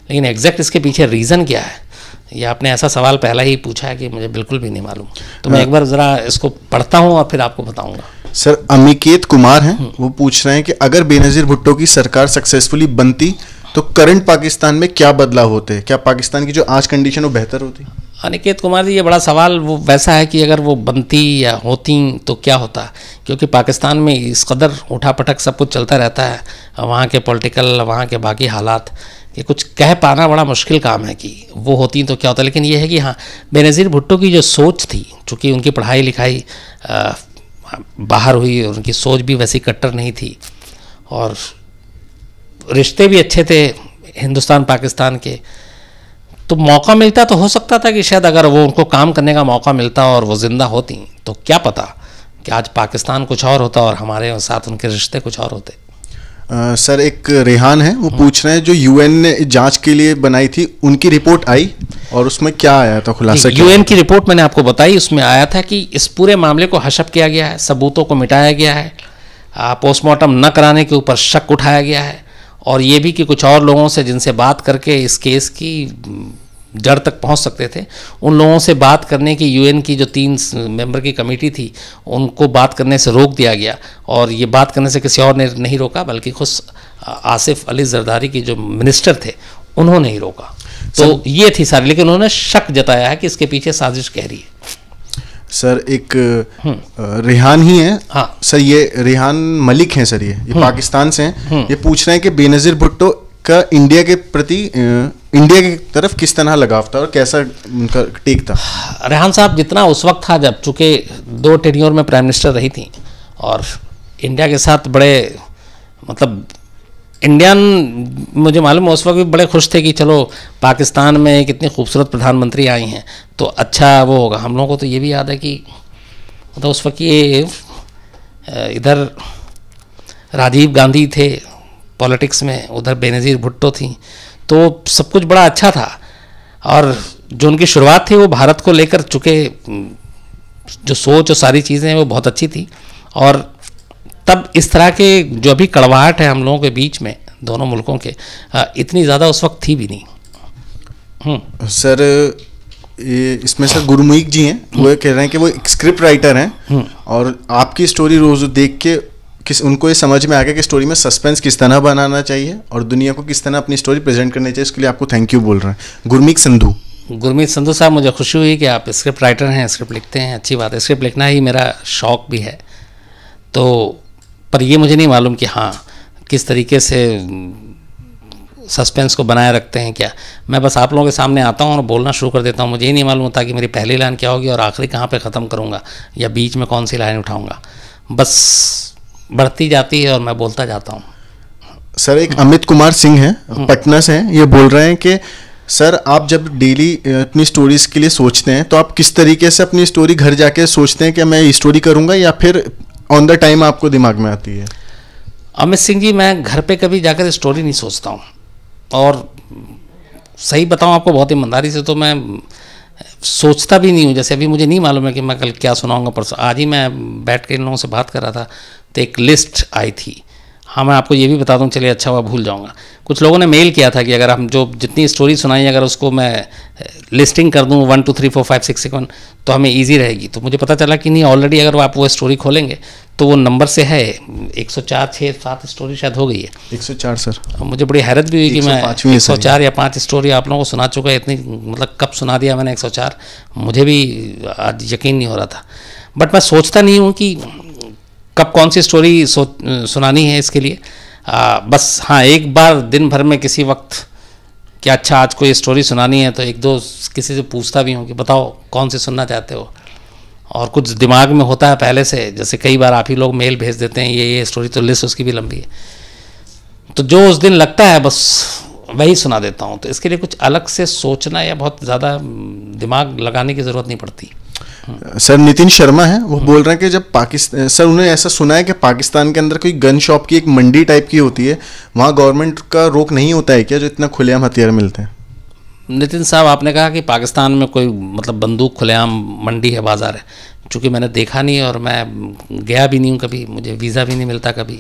लेकिन एग्जैक्ट इसके पीछे रीज़न क्या है ये आपने ऐसा सवाल पहला ही पूछा है कि मुझे बिल्कुल भी नहीं मालूम तो मैं एक बार ज़रा इसको पढ़ता हूँ और फिर आपको बताऊँगा सर अमिकेत कुमार हैं हम्म। वो पूछ रहे हैं कि अगर बेनज़ीर भुट्टो की सरकार सक्सेसफुली बनती तो करंट पाकिस्तान में क्या बदलाव होते हैं क्या पाकिस्तान की जो आज कंडीशन वो बेहतर होती अनिकेत कुमार जी ये बड़ा सवाल वो वैसा है कि अगर वो बनती या होती तो क्या होता क्योंकि पाकिस्तान में इस कदर उठा पटक सब कुछ चलता रहता है वहाँ के पॉलिटिकल वहाँ के बाकी हालात ये कुछ कह पाना बड़ा मुश्किल काम है कि वो होती तो क्या होता लेकिन ये है कि हाँ बेनज़ीर भुट्टो की जो सोच थी चूँकि उनकी पढ़ाई लिखाई आ, बाहर हुई और उनकी सोच भी वैसी कट्टर नहीं थी और रिश्ते भी अच्छे थे हिंदुस्तान पाकिस्तान के तो मौका मिलता तो हो सकता था कि शायद अगर वो उनको काम करने का मौका मिलता और वो ज़िंदा होती तो क्या पता कि आज पाकिस्तान कुछ और होता और हमारे साथ उनके रिश्ते कुछ और होते आ, सर एक रेहान है वो पूछ रहे हैं जो यूएन ने जांच के लिए बनाई थी उनकी रिपोर्ट आई और उसमें क्या आया था खुलासा यूएन की रिपोर्ट मैंने आपको बताई उसमें आया था कि इस पूरे मामले को हशप किया गया है सबूतों को मिटाया गया है पोस्टमार्टम न कराने के ऊपर शक उठाया गया है और ये भी कि कुछ और लोगों से जिनसे बात करके इस केस की जड़ तक पहुंच सकते थे उन लोगों से बात करने की यूएन की जो तीन मेंबर की कमेटी थी उनको बात करने से रोक दिया गया और ये बात करने से किसी और ने नहीं रोका बल्कि खुद आसिफ अली जरदारी के जो मिनिस्टर थे उन्होंने ही रोका तो ये थी सारी लेकिन उन्होंने शक जताया है कि इसके पीछे साजिश कह रही है सर एक हम्म। रेहान ही है हाँ। सर ये रेहान मलिक हैं सर ये ये हम्म। पाकिस्तान से हैं हम्म। ये पूछ रहे हैं कि बेनजीर भुट्टो का इंडिया के प्रति इंडिया की तरफ किस तरह लगाव था और कैसा उनका टेक था रेहान साहब जितना उस वक्त था जब चूँकि दो टेनियोर में प्राइम मिनिस्टर रही थी और इंडिया के साथ बड़े मतलब इंडियन मुझे मालूम है उस वक्त भी बड़े खुश थे कि चलो पाकिस्तान में कितनी खूबसूरत प्रधानमंत्री आई हैं तो अच्छा वो होगा हम लोगों को तो ये भी याद है कि मतलब तो उस वक्त ये इधर राजीव गांधी थे पॉलिटिक्स में उधर बेनज़ीर भुट्टो थी तो सब कुछ बड़ा अच्छा था और जो उनकी शुरुआत थी वो भारत को लेकर चुके जो सोच और सारी चीज़ें वो बहुत अच्छी थी और तब इस तरह के जो अभी कड़वाहट है हम लोगों के बीच में दोनों मुल्कों के इतनी ज़्यादा उस वक्त थी भी नहीं हम्म। सर ये इसमें सर गुरमुख जी हैं वो ये कह रहे हैं कि वो एक स्क्रिप्ट राइटर हैं हम्म। और आपकी स्टोरी रोज़ देख के किस उनको ये समझ में आ गया कि स्टोरी में सस्पेंस किस तरह बनाना चाहिए और दुनिया को किस तरह अपनी स्टोरी प्रेजेंट करनी चाहिए इसके लिए आपको थैंक यू बोल रहे हैं गुरमीत संधु गुरमीत संधु साहब मुझे खुशी हुई कि आप स्क्रिप्ट राइटर हैं स्क्रिप्ट लिखते हैं अच्छी बात है स्क्रिप्ट लिखना ही मेरा शौक भी है तो पर ये मुझे नहीं मालूम कि हाँ किस तरीके से सस्पेंस को बनाए रखते हैं क्या मैं बस आप लोगों के सामने आता हूँ और बोलना शुरू कर देता हूँ मुझे ही नहीं मालूम होता कि मेरी पहली लाइन क्या होगी और आखिरी कहाँ पे ख़त्म करूँगा या बीच में कौन सी लाइन उठाऊँगा बस बढ़ती जाती है और मैं बोलता जाता हूँ सर एक अमित कुमार सिंह हैं हम्म। पटना से हैं ये बोल रहे हैं कि सर आप जब डेली अपनी स्टोरीज के लिए सोचते हैं तो आप किस तरीके से अपनी स्टोरी घर जाके सोचते हैं कि मैं ये स्टोरी करूँगा या फिर ऑन द टाइम आपको दिमाग में आती है अमित सिंह जी मैं घर पे कभी जाकर स्टोरी नहीं सोचता हूँ और सही बताऊँ आपको बहुत ईमानदारी से तो मैं सोचता भी नहीं हूँ जैसे अभी मुझे नहीं मालूम है कि मैं कल क्या सुनाऊँगा परसों आज ही मैं बैठ के इन लोगों से बात कर रहा था तो एक लिस्ट आई थी हाँ मैं आपको ये भी बता दूँ चलिए अच्छा हुआ भूल जाऊँगा कुछ लोगों ने मेल किया था कि अगर हम जो जितनी स्टोरी सुनाई अगर उसको मैं लिस्टिंग कर दूँ one two three four five six seven तो हमें ईजी रहेगी तो मुझे पता चला कि नहीं ऑलरेडी अगर आप वो स्टोरी खोलेंगे तो वो नंबर से है एक सौ चार छः सात स्टोरी शायद हो गई है एक सौ चार सर मुझे बड़ी हैरत भी हुई कि मैं एक सौ चार या पाँच स्टोरी आप लोगों को सुना चुका है इतनी मतलब कब सुना दिया मैंने एक सौ चार मुझे भी आज यकीन नहीं हो रहा था बट मैं सोचता नहीं हूँ कि कब कौन सी स्टोरी सुनानी है इसके लिए आ, बस हाँ एक बार दिन भर में किसी वक्त कि अच्छा आज कोई स्टोरी सुनानी है तो एक दो किसी से पूछता भी हूँ कि बताओ कौन सी सुनना चाहते हो और कुछ दिमाग में होता है पहले से जैसे कई बार आप ही लोग मेल भेज देते हैं ये ये स्टोरी तो लिस्ट उसकी भी लंबी है तो जो उस दिन लगता है बस वही सुना देता हूँ तो इसके लिए कुछ अलग से सोचना या बहुत ज़्यादा हम्म, दिमाग लगाने की ज़रूरत नहीं पड़ती सर नितिन शर्मा है वो बोल रहे हैं कि जब पाकिस्तान सर उन्हें ऐसा सुना है कि पाकिस्तान के अंदर कोई गन शॉप की एक मंडी टाइप की होती है वहाँ गवर्नमेंट का रोक नहीं होता है क्या जो इतना खुलेआम हथियार मिलते हैं नितिन साहब आपने कहा कि पाकिस्तान में कोई मतलब बंदूक खुलेआम मंडी है बाज़ार है चूँकि मैंने देखा नहीं और मैं गया भी नहीं हूँ कभी मुझे वीज़ा भी नहीं मिलता कभी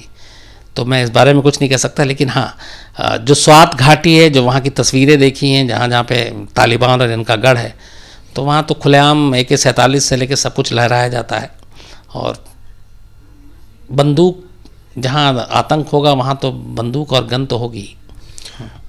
तो मैं इस बारे में कुछ नहीं कह सकता लेकिन हाँ जो स्वात घाटी है जो वहाँ की तस्वीरें देखी हैं जहाँ जहाँ पे तालिबान और इनका गढ़ है तो वहाँ तो खुलेआम ए के सैंतालीस से लेकर सब कुछ लहराया जाता है और बंदूक जहाँ आतंक होगा वहाँ तो बंदूक और गन तो होगी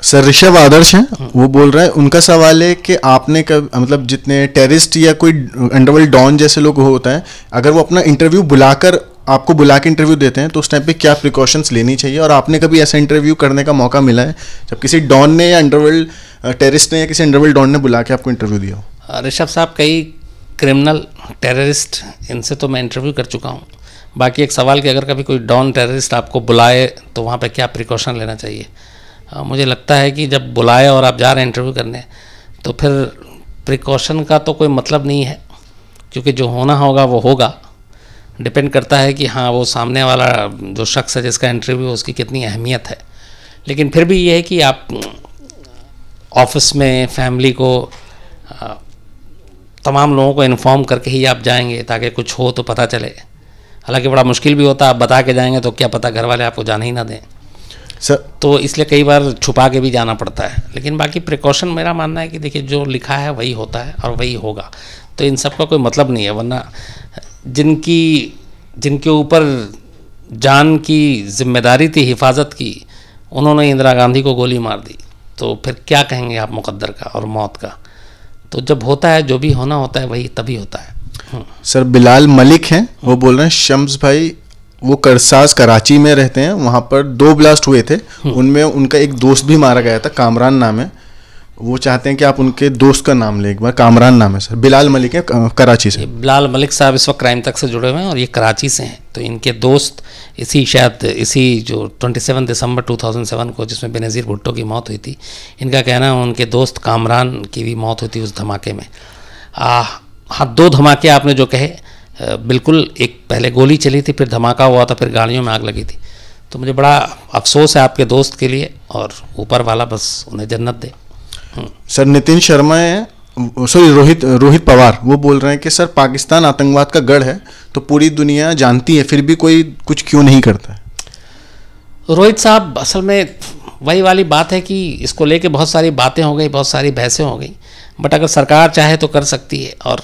सर ऋषभ आदर्श हैं हाँ। वो बोल रहे हैं उनका सवाल है कि आपने कब मतलब जितने टेररिस्ट या कोई अंडरवर्ल्ड डॉन जैसे लोग होते हैं अगर वो अपना इंटरव्यू बुलाकर आपको बुला के इंटरव्यू देते हैं तो उस टाइम पे क्या प्रिकॉशंस लेनी चाहिए और आपने कभी ऐसा इंटरव्यू करने का मौका मिला है जब किसी डॉन ने या अंडरवर्ल्ड टेरिस्ट ने या किसी अंडरवर्ल्ड डॉन ने बुला के आपको इंटरव्यू दिया हो ऋषभ साहब कई क्रिमिनल टेररिस्ट इनसे तो मैं इंटरव्यू कर चुका हूँ बाकी एक सवाल कि अगर कभी कोई डॉन टेररिस्ट आपको बुलाए तो वहाँ पे क्या प्रिकॉशन लेना चाहिए आ, मुझे लगता है कि जब बुलाए और आप जा रहे हैं इंटरव्यू करने तो फिर प्रिकॉशन का तो कोई मतलब नहीं है क्योंकि जो होना होगा वो होगा डिपेंड करता है कि हाँ वो सामने वाला जो शख्स है जिसका इंटरव्यू है उसकी कितनी अहमियत है लेकिन फिर भी ये है कि आप ऑफिस में फैमिली को तमाम लोगों को इन्फॉर्म करके ही आप जाएंगे ताकि कुछ हो तो पता चले हालांकि बड़ा मुश्किल भी होता है आप बता के जाएंगे तो क्या पता घर वाले आपको जाने ही ना दें सर तो इसलिए कई बार छुपा के भी जाना पड़ता है लेकिन बाकी प्रिकॉशन मेरा मानना है कि देखिए जो लिखा है वही होता है और वही होगा तो इन सब का कोई मतलब नहीं है वरना जिनकी जिनके ऊपर जान की जिम्मेदारी थी हिफाजत की उन्होंने इंदिरा गांधी को गोली मार दी तो फिर क्या कहेंगे आप मुकद्दर का और मौत का तो जब होता है जो भी होना होता है वही तभी होता है हम्म। सर बिलाल मलिक हैं वो बोल रहे हैं शम्स भाई वो करसाज कराची में रहते हैं वहाँ पर दो ब्लास्ट हुए थे हम्म। उनमें उनका एक दोस्त भी मारा गया था कामरान नाम है वो चाहते हैं कि आप उनके दोस्त का नाम लें एक बार कामरान नाम है सर बिलाल मलिक है कराची से बिलाल मलिक साहब इस वक्त क्राइम तक से जुड़े हुए हैं और ये कराची से हैं तो इनके दोस्त इसी शायद इसी जो 27 दिसंबर 2007 को जिसमें बेनज़ीर भुट्टो की मौत हुई थी इनका कहना है उनके दोस्त कामरान की भी मौत हुई थी उस धमाके में आ, हाँ दो धमाके आपने जो कहे बिल्कुल एक पहले गोली चली थी फिर धमाका हुआ था फिर गाड़ियों में आग लगी थी तो मुझे बड़ा अफसोस है आपके दोस्त के लिए और ऊपर वाला बस उन्हें जन्नत दे सर नितिन शर्मा है सॉरी रोहित रोहित पवार वो बोल रहे हैं कि सर पाकिस्तान आतंकवाद का गढ़ है तो पूरी दुनिया जानती है फिर भी कोई कुछ क्यों नहीं करता रोहित साहब असल में वही वाली बात है कि इसको लेके बहुत सारी बातें हो गई बहुत सारी बहसें हो गई बट अगर सरकार चाहे तो कर सकती है और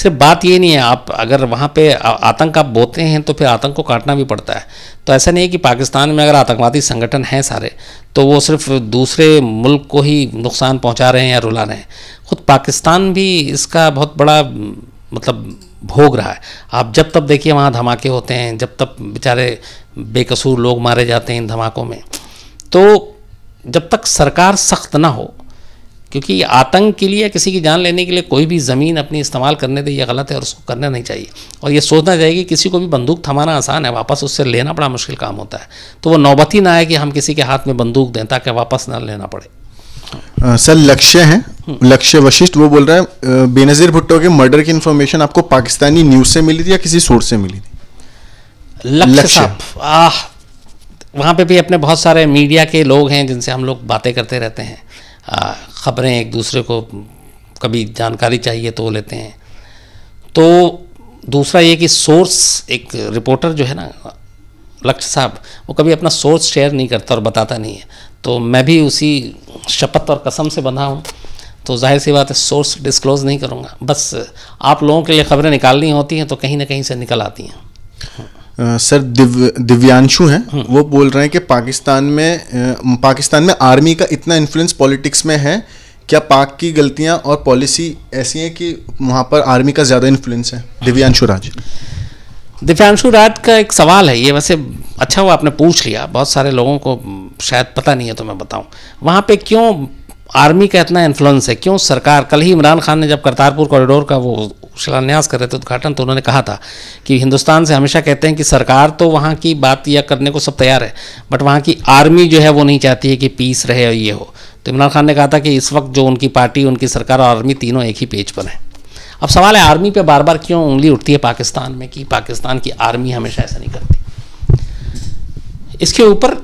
सिर्फ बात ये नहीं है आप अगर वहाँ पे आतंक आप बोते हैं तो फिर आतंक को काटना भी पड़ता है तो ऐसा नहीं है कि पाकिस्तान में अगर आतंकवादी संगठन हैं सारे तो वो सिर्फ दूसरे मुल्क को ही नुकसान पहुँचा रहे हैं या रुला रहे हैं खुद पाकिस्तान भी इसका बहुत बड़ा मतलब भोग रहा है आप जब तब देखिए वहाँ धमाके होते हैं जब तब बेचारे बेकसूर लोग मारे जाते हैं इन धमाकों में तो जब तक सरकार सख्त ना हो क्योंकि आतंक के लिए किसी की जान लेने के लिए कोई भी ज़मीन अपनी इस्तेमाल करने दे ये गलत है और उसको करना नहीं चाहिए और ये सोचना चाहिए कि किसी को भी बंदूक थमाना आसान है वापस उससे लेना बड़ा मुश्किल काम होता है तो वो नौबत ही ना आए कि हम किसी के हाथ में बंदूक दें ताकि वापस ना लेना पड़े आ, सर लक्ष्य है हम्म। लक्ष्य वशिष्ठ वो बोल रहा है बेनज़ीर भुट्टो के मर्डर की इन्फॉर्मेशन आपको पाकिस्तानी न्यूज़ से मिली थी या किसी सोर्स से मिली थी लक्ष्य आह वहाँ पे भी अपने बहुत सारे मीडिया के लोग हैं जिनसे हम लोग बातें करते रहते हैं ख़बरें एक दूसरे को कभी जानकारी चाहिए तो लेते हैं तो दूसरा ये कि सोर्स एक रिपोर्टर जो है ना लक्ष्य साहब वो कभी अपना सोर्स शेयर नहीं करता और बताता नहीं है तो मैं भी उसी शपथ और कसम से बंधा हूँ तो जाहिर सी बात है सोर्स डिस्क्लोज़ नहीं करूँगा बस आप लोगों के लिए खबरें निकालनी होती हैं तो कहीं ना कहीं से निकल आती हैं सर दिव दिव्यांशु हैं हम्म। वो बोल रहे हैं कि पाकिस्तान में पाकिस्तान में आर्मी का इतना इन्फ्लुएंस पॉलिटिक्स में है क्या पाक की गलतियां और पॉलिसी ऐसी हैं कि वहाँ पर आर्मी का ज़्यादा इन्फ्लुएंस है दिव्यांशु राज दिव्यांशु राज का एक सवाल है ये वैसे अच्छा हुआ आपने पूछ लिया बहुत सारे लोगों को शायद पता नहीं है तो मैं बताऊँ वहाँ पे क्यों आर्मी का इतना इन्फ्लुएंस है क्यों सरकार कल ही इमरान खान ने जब करतारपुर कॉरिडोर का वो शिलान्यास कर रहे थे उद्घाटन तो उन्होंने कहा था कि हिंदुस्तान से हमेशा कहते हैं कि सरकार तो वहाँ की बात या करने को सब तैयार है बट वहाँ की आर्मी जो है वो नहीं चाहती है कि पीस रहे और ये हो तो इमरान खान ने कहा था कि इस वक्त जो उनकी पार्टी उनकी सरकार और आर्मी तीनों एक ही पेज पर है अब सवाल है आर्मी पे बार बार क्यों उंगली उठती है पाकिस्तान में कि पाकिस्तान की आर्मी हमेशा ऐसा नहीं करती इसके ऊपर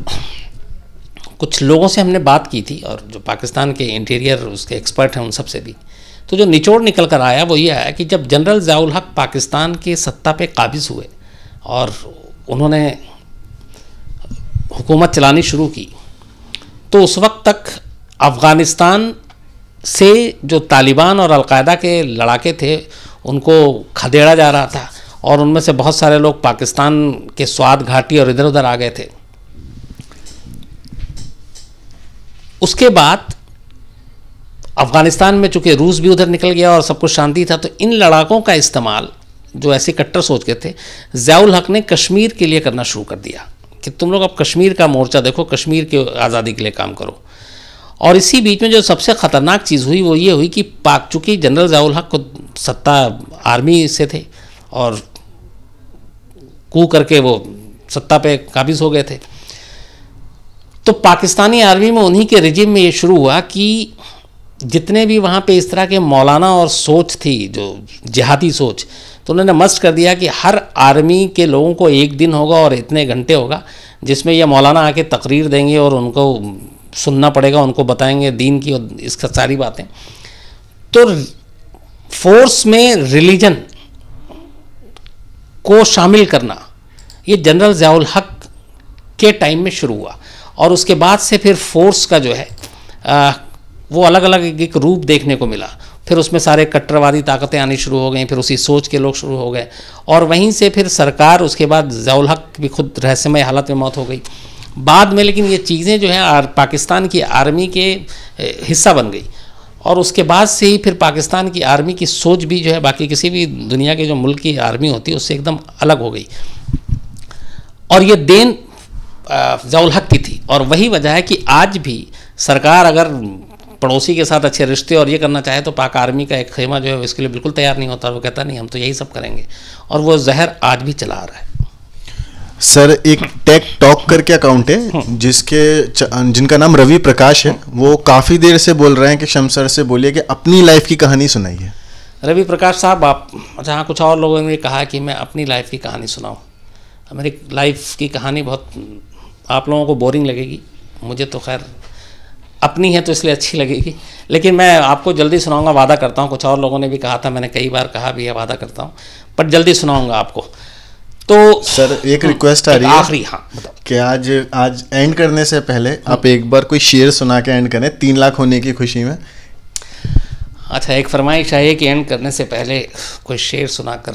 कुछ लोगों से हमने बात की थी और जो पाकिस्तान के इंटीरियर उसके एक्सपर्ट हैं उन सब से भी तो जो निचोड़ निकल कर आया वो ये आया कि जब जनरल ज़ियाउल हक पाकिस्तान की सत्ता पे काबिज़ हुए और उन्होंने हुकूमत चलानी शुरू की तो उस वक्त तक अफ़गानिस्तान से जो तालिबान और अलकायदा के लड़ाके थे उनको खदेड़ा जा रहा था और उनमें से बहुत सारे लोग पाकिस्तान के स्वाद घाटी और इधर उधर आ गए थे उसके बाद अफगानिस्तान में चूंकि रूस भी उधर निकल गया और सब कुछ शांति था तो इन लड़ाकों का इस्तेमाल जो ऐसे कट्टर सोच के थे जयाउल हक ने कश्मीर के लिए करना शुरू कर दिया कि तुम लोग अब कश्मीर का मोर्चा देखो कश्मीर के आज़ादी के लिए काम करो और इसी बीच में जो सबसे ख़तरनाक चीज़ हुई वो ये हुई कि पाक चूँकि जनरल जयाउल हक को सत्ता आर्मी से थे और कू करके वो सत्ता पे काबिज हो गए थे तो पाकिस्तानी आर्मी में उन्हीं के रिजिम में ये शुरू हुआ कि जितने भी वहाँ पे इस तरह के मौलाना और सोच थी जो जिहादी सोच तो उन्होंने मस्त कर दिया कि हर आर्मी के लोगों को एक दिन होगा और इतने घंटे होगा जिसमें यह मौलाना आके तकरीर देंगे और उनको सुनना पड़ेगा उनको बताएंगे दीन की और इसका सारी बातें तो फोर्स में रिलीजन को शामिल करना ये जनरल जयाल हक के टाइम में शुरू हुआ और उसके बाद से फिर फोर्स का जो है आ, वो अलग अलग एक रूप देखने को मिला फिर उसमें सारे कट्टरवादी ताकतें आनी शुरू हो गई फिर उसी सोच के लोग शुरू हो गए और वहीं से फिर सरकार उसके बाद जौल भी खुद रहस्यमय हालत में मौत हो गई बाद में लेकिन ये चीज़ें जो हैं पाकिस्तान की आर्मी के हिस्सा बन गई और उसके बाद से ही फिर पाकिस्तान की आर्मी की सोच भी जो है बाकी किसी भी दुनिया के जो मुल्क की आर्मी होती है उससे एकदम अलग हो गई और ये देन जौल की थी और वही वजह है कि आज भी सरकार अगर पड़ोसी के साथ अच्छे रिश्ते और ये करना चाहे तो पाक आर्मी का एक खेमा जो है इसके लिए बिल्कुल तैयार नहीं होता वो कहता नहीं हम तो यही सब करेंगे और वो जहर आज भी चला रहा है सर एक टेक टॉक करके अकाउंट है हाँ। जिसके जिनका नाम रवि प्रकाश है हाँ। वो काफ़ी देर से बोल रहे हैं कि शम सर से बोलिए कि अपनी लाइफ की कहानी सुनाइए रवि प्रकाश साहब आप जहाँ अच्छा, कुछ और लोगों ने कहा कि मैं अपनी लाइफ की कहानी सुनाऊँ मेरी लाइफ की कहानी बहुत आप लोगों को बोरिंग लगेगी मुझे तो खैर अपनी है तो इसलिए अच्छी लगेगी लेकिन मैं आपको जल्दी सुनाऊंगा वादा करता हूँ कुछ और लोगों ने भी कहा था मैंने कई बार कहा भी है वादा करता हूँ बट जल्दी सुनाऊंगा आपको तो सर एक रिक्वेस्ट आ रही है आखिरी हाँ कि आज आज एंड करने से पहले आप एक बार कोई शेर सुना के एंड करें तीन लाख होने की खुशी में अच्छा एक फरमाइश है कि एंड करने से पहले कोई शेर सुना कर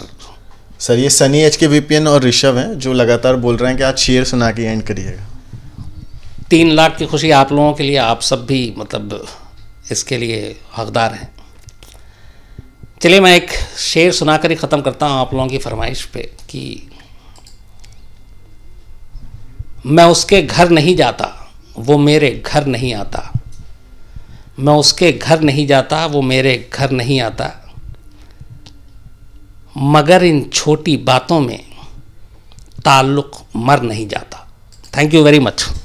सर ये सनी एच के वीपीएन और ऋषभ हैं जो लगातार बोल रहे हैं कि आज शेर सुना के एंड करिएगा तीन लाख की खुशी आप लोगों के लिए आप सब भी मतलब इसके लिए हकदार हैं चलिए मैं एक शेर सुनाकर ही ख़त्म करता हूँ आप लोगों की फरमाइश पे कि मैं उसके घर नहीं जाता वो मेरे घर नहीं आता मैं उसके घर नहीं जाता वो मेरे घर नहीं आता मगर इन छोटी बातों में ताल्लुक़ मर नहीं जाता थैंक यू वेरी मच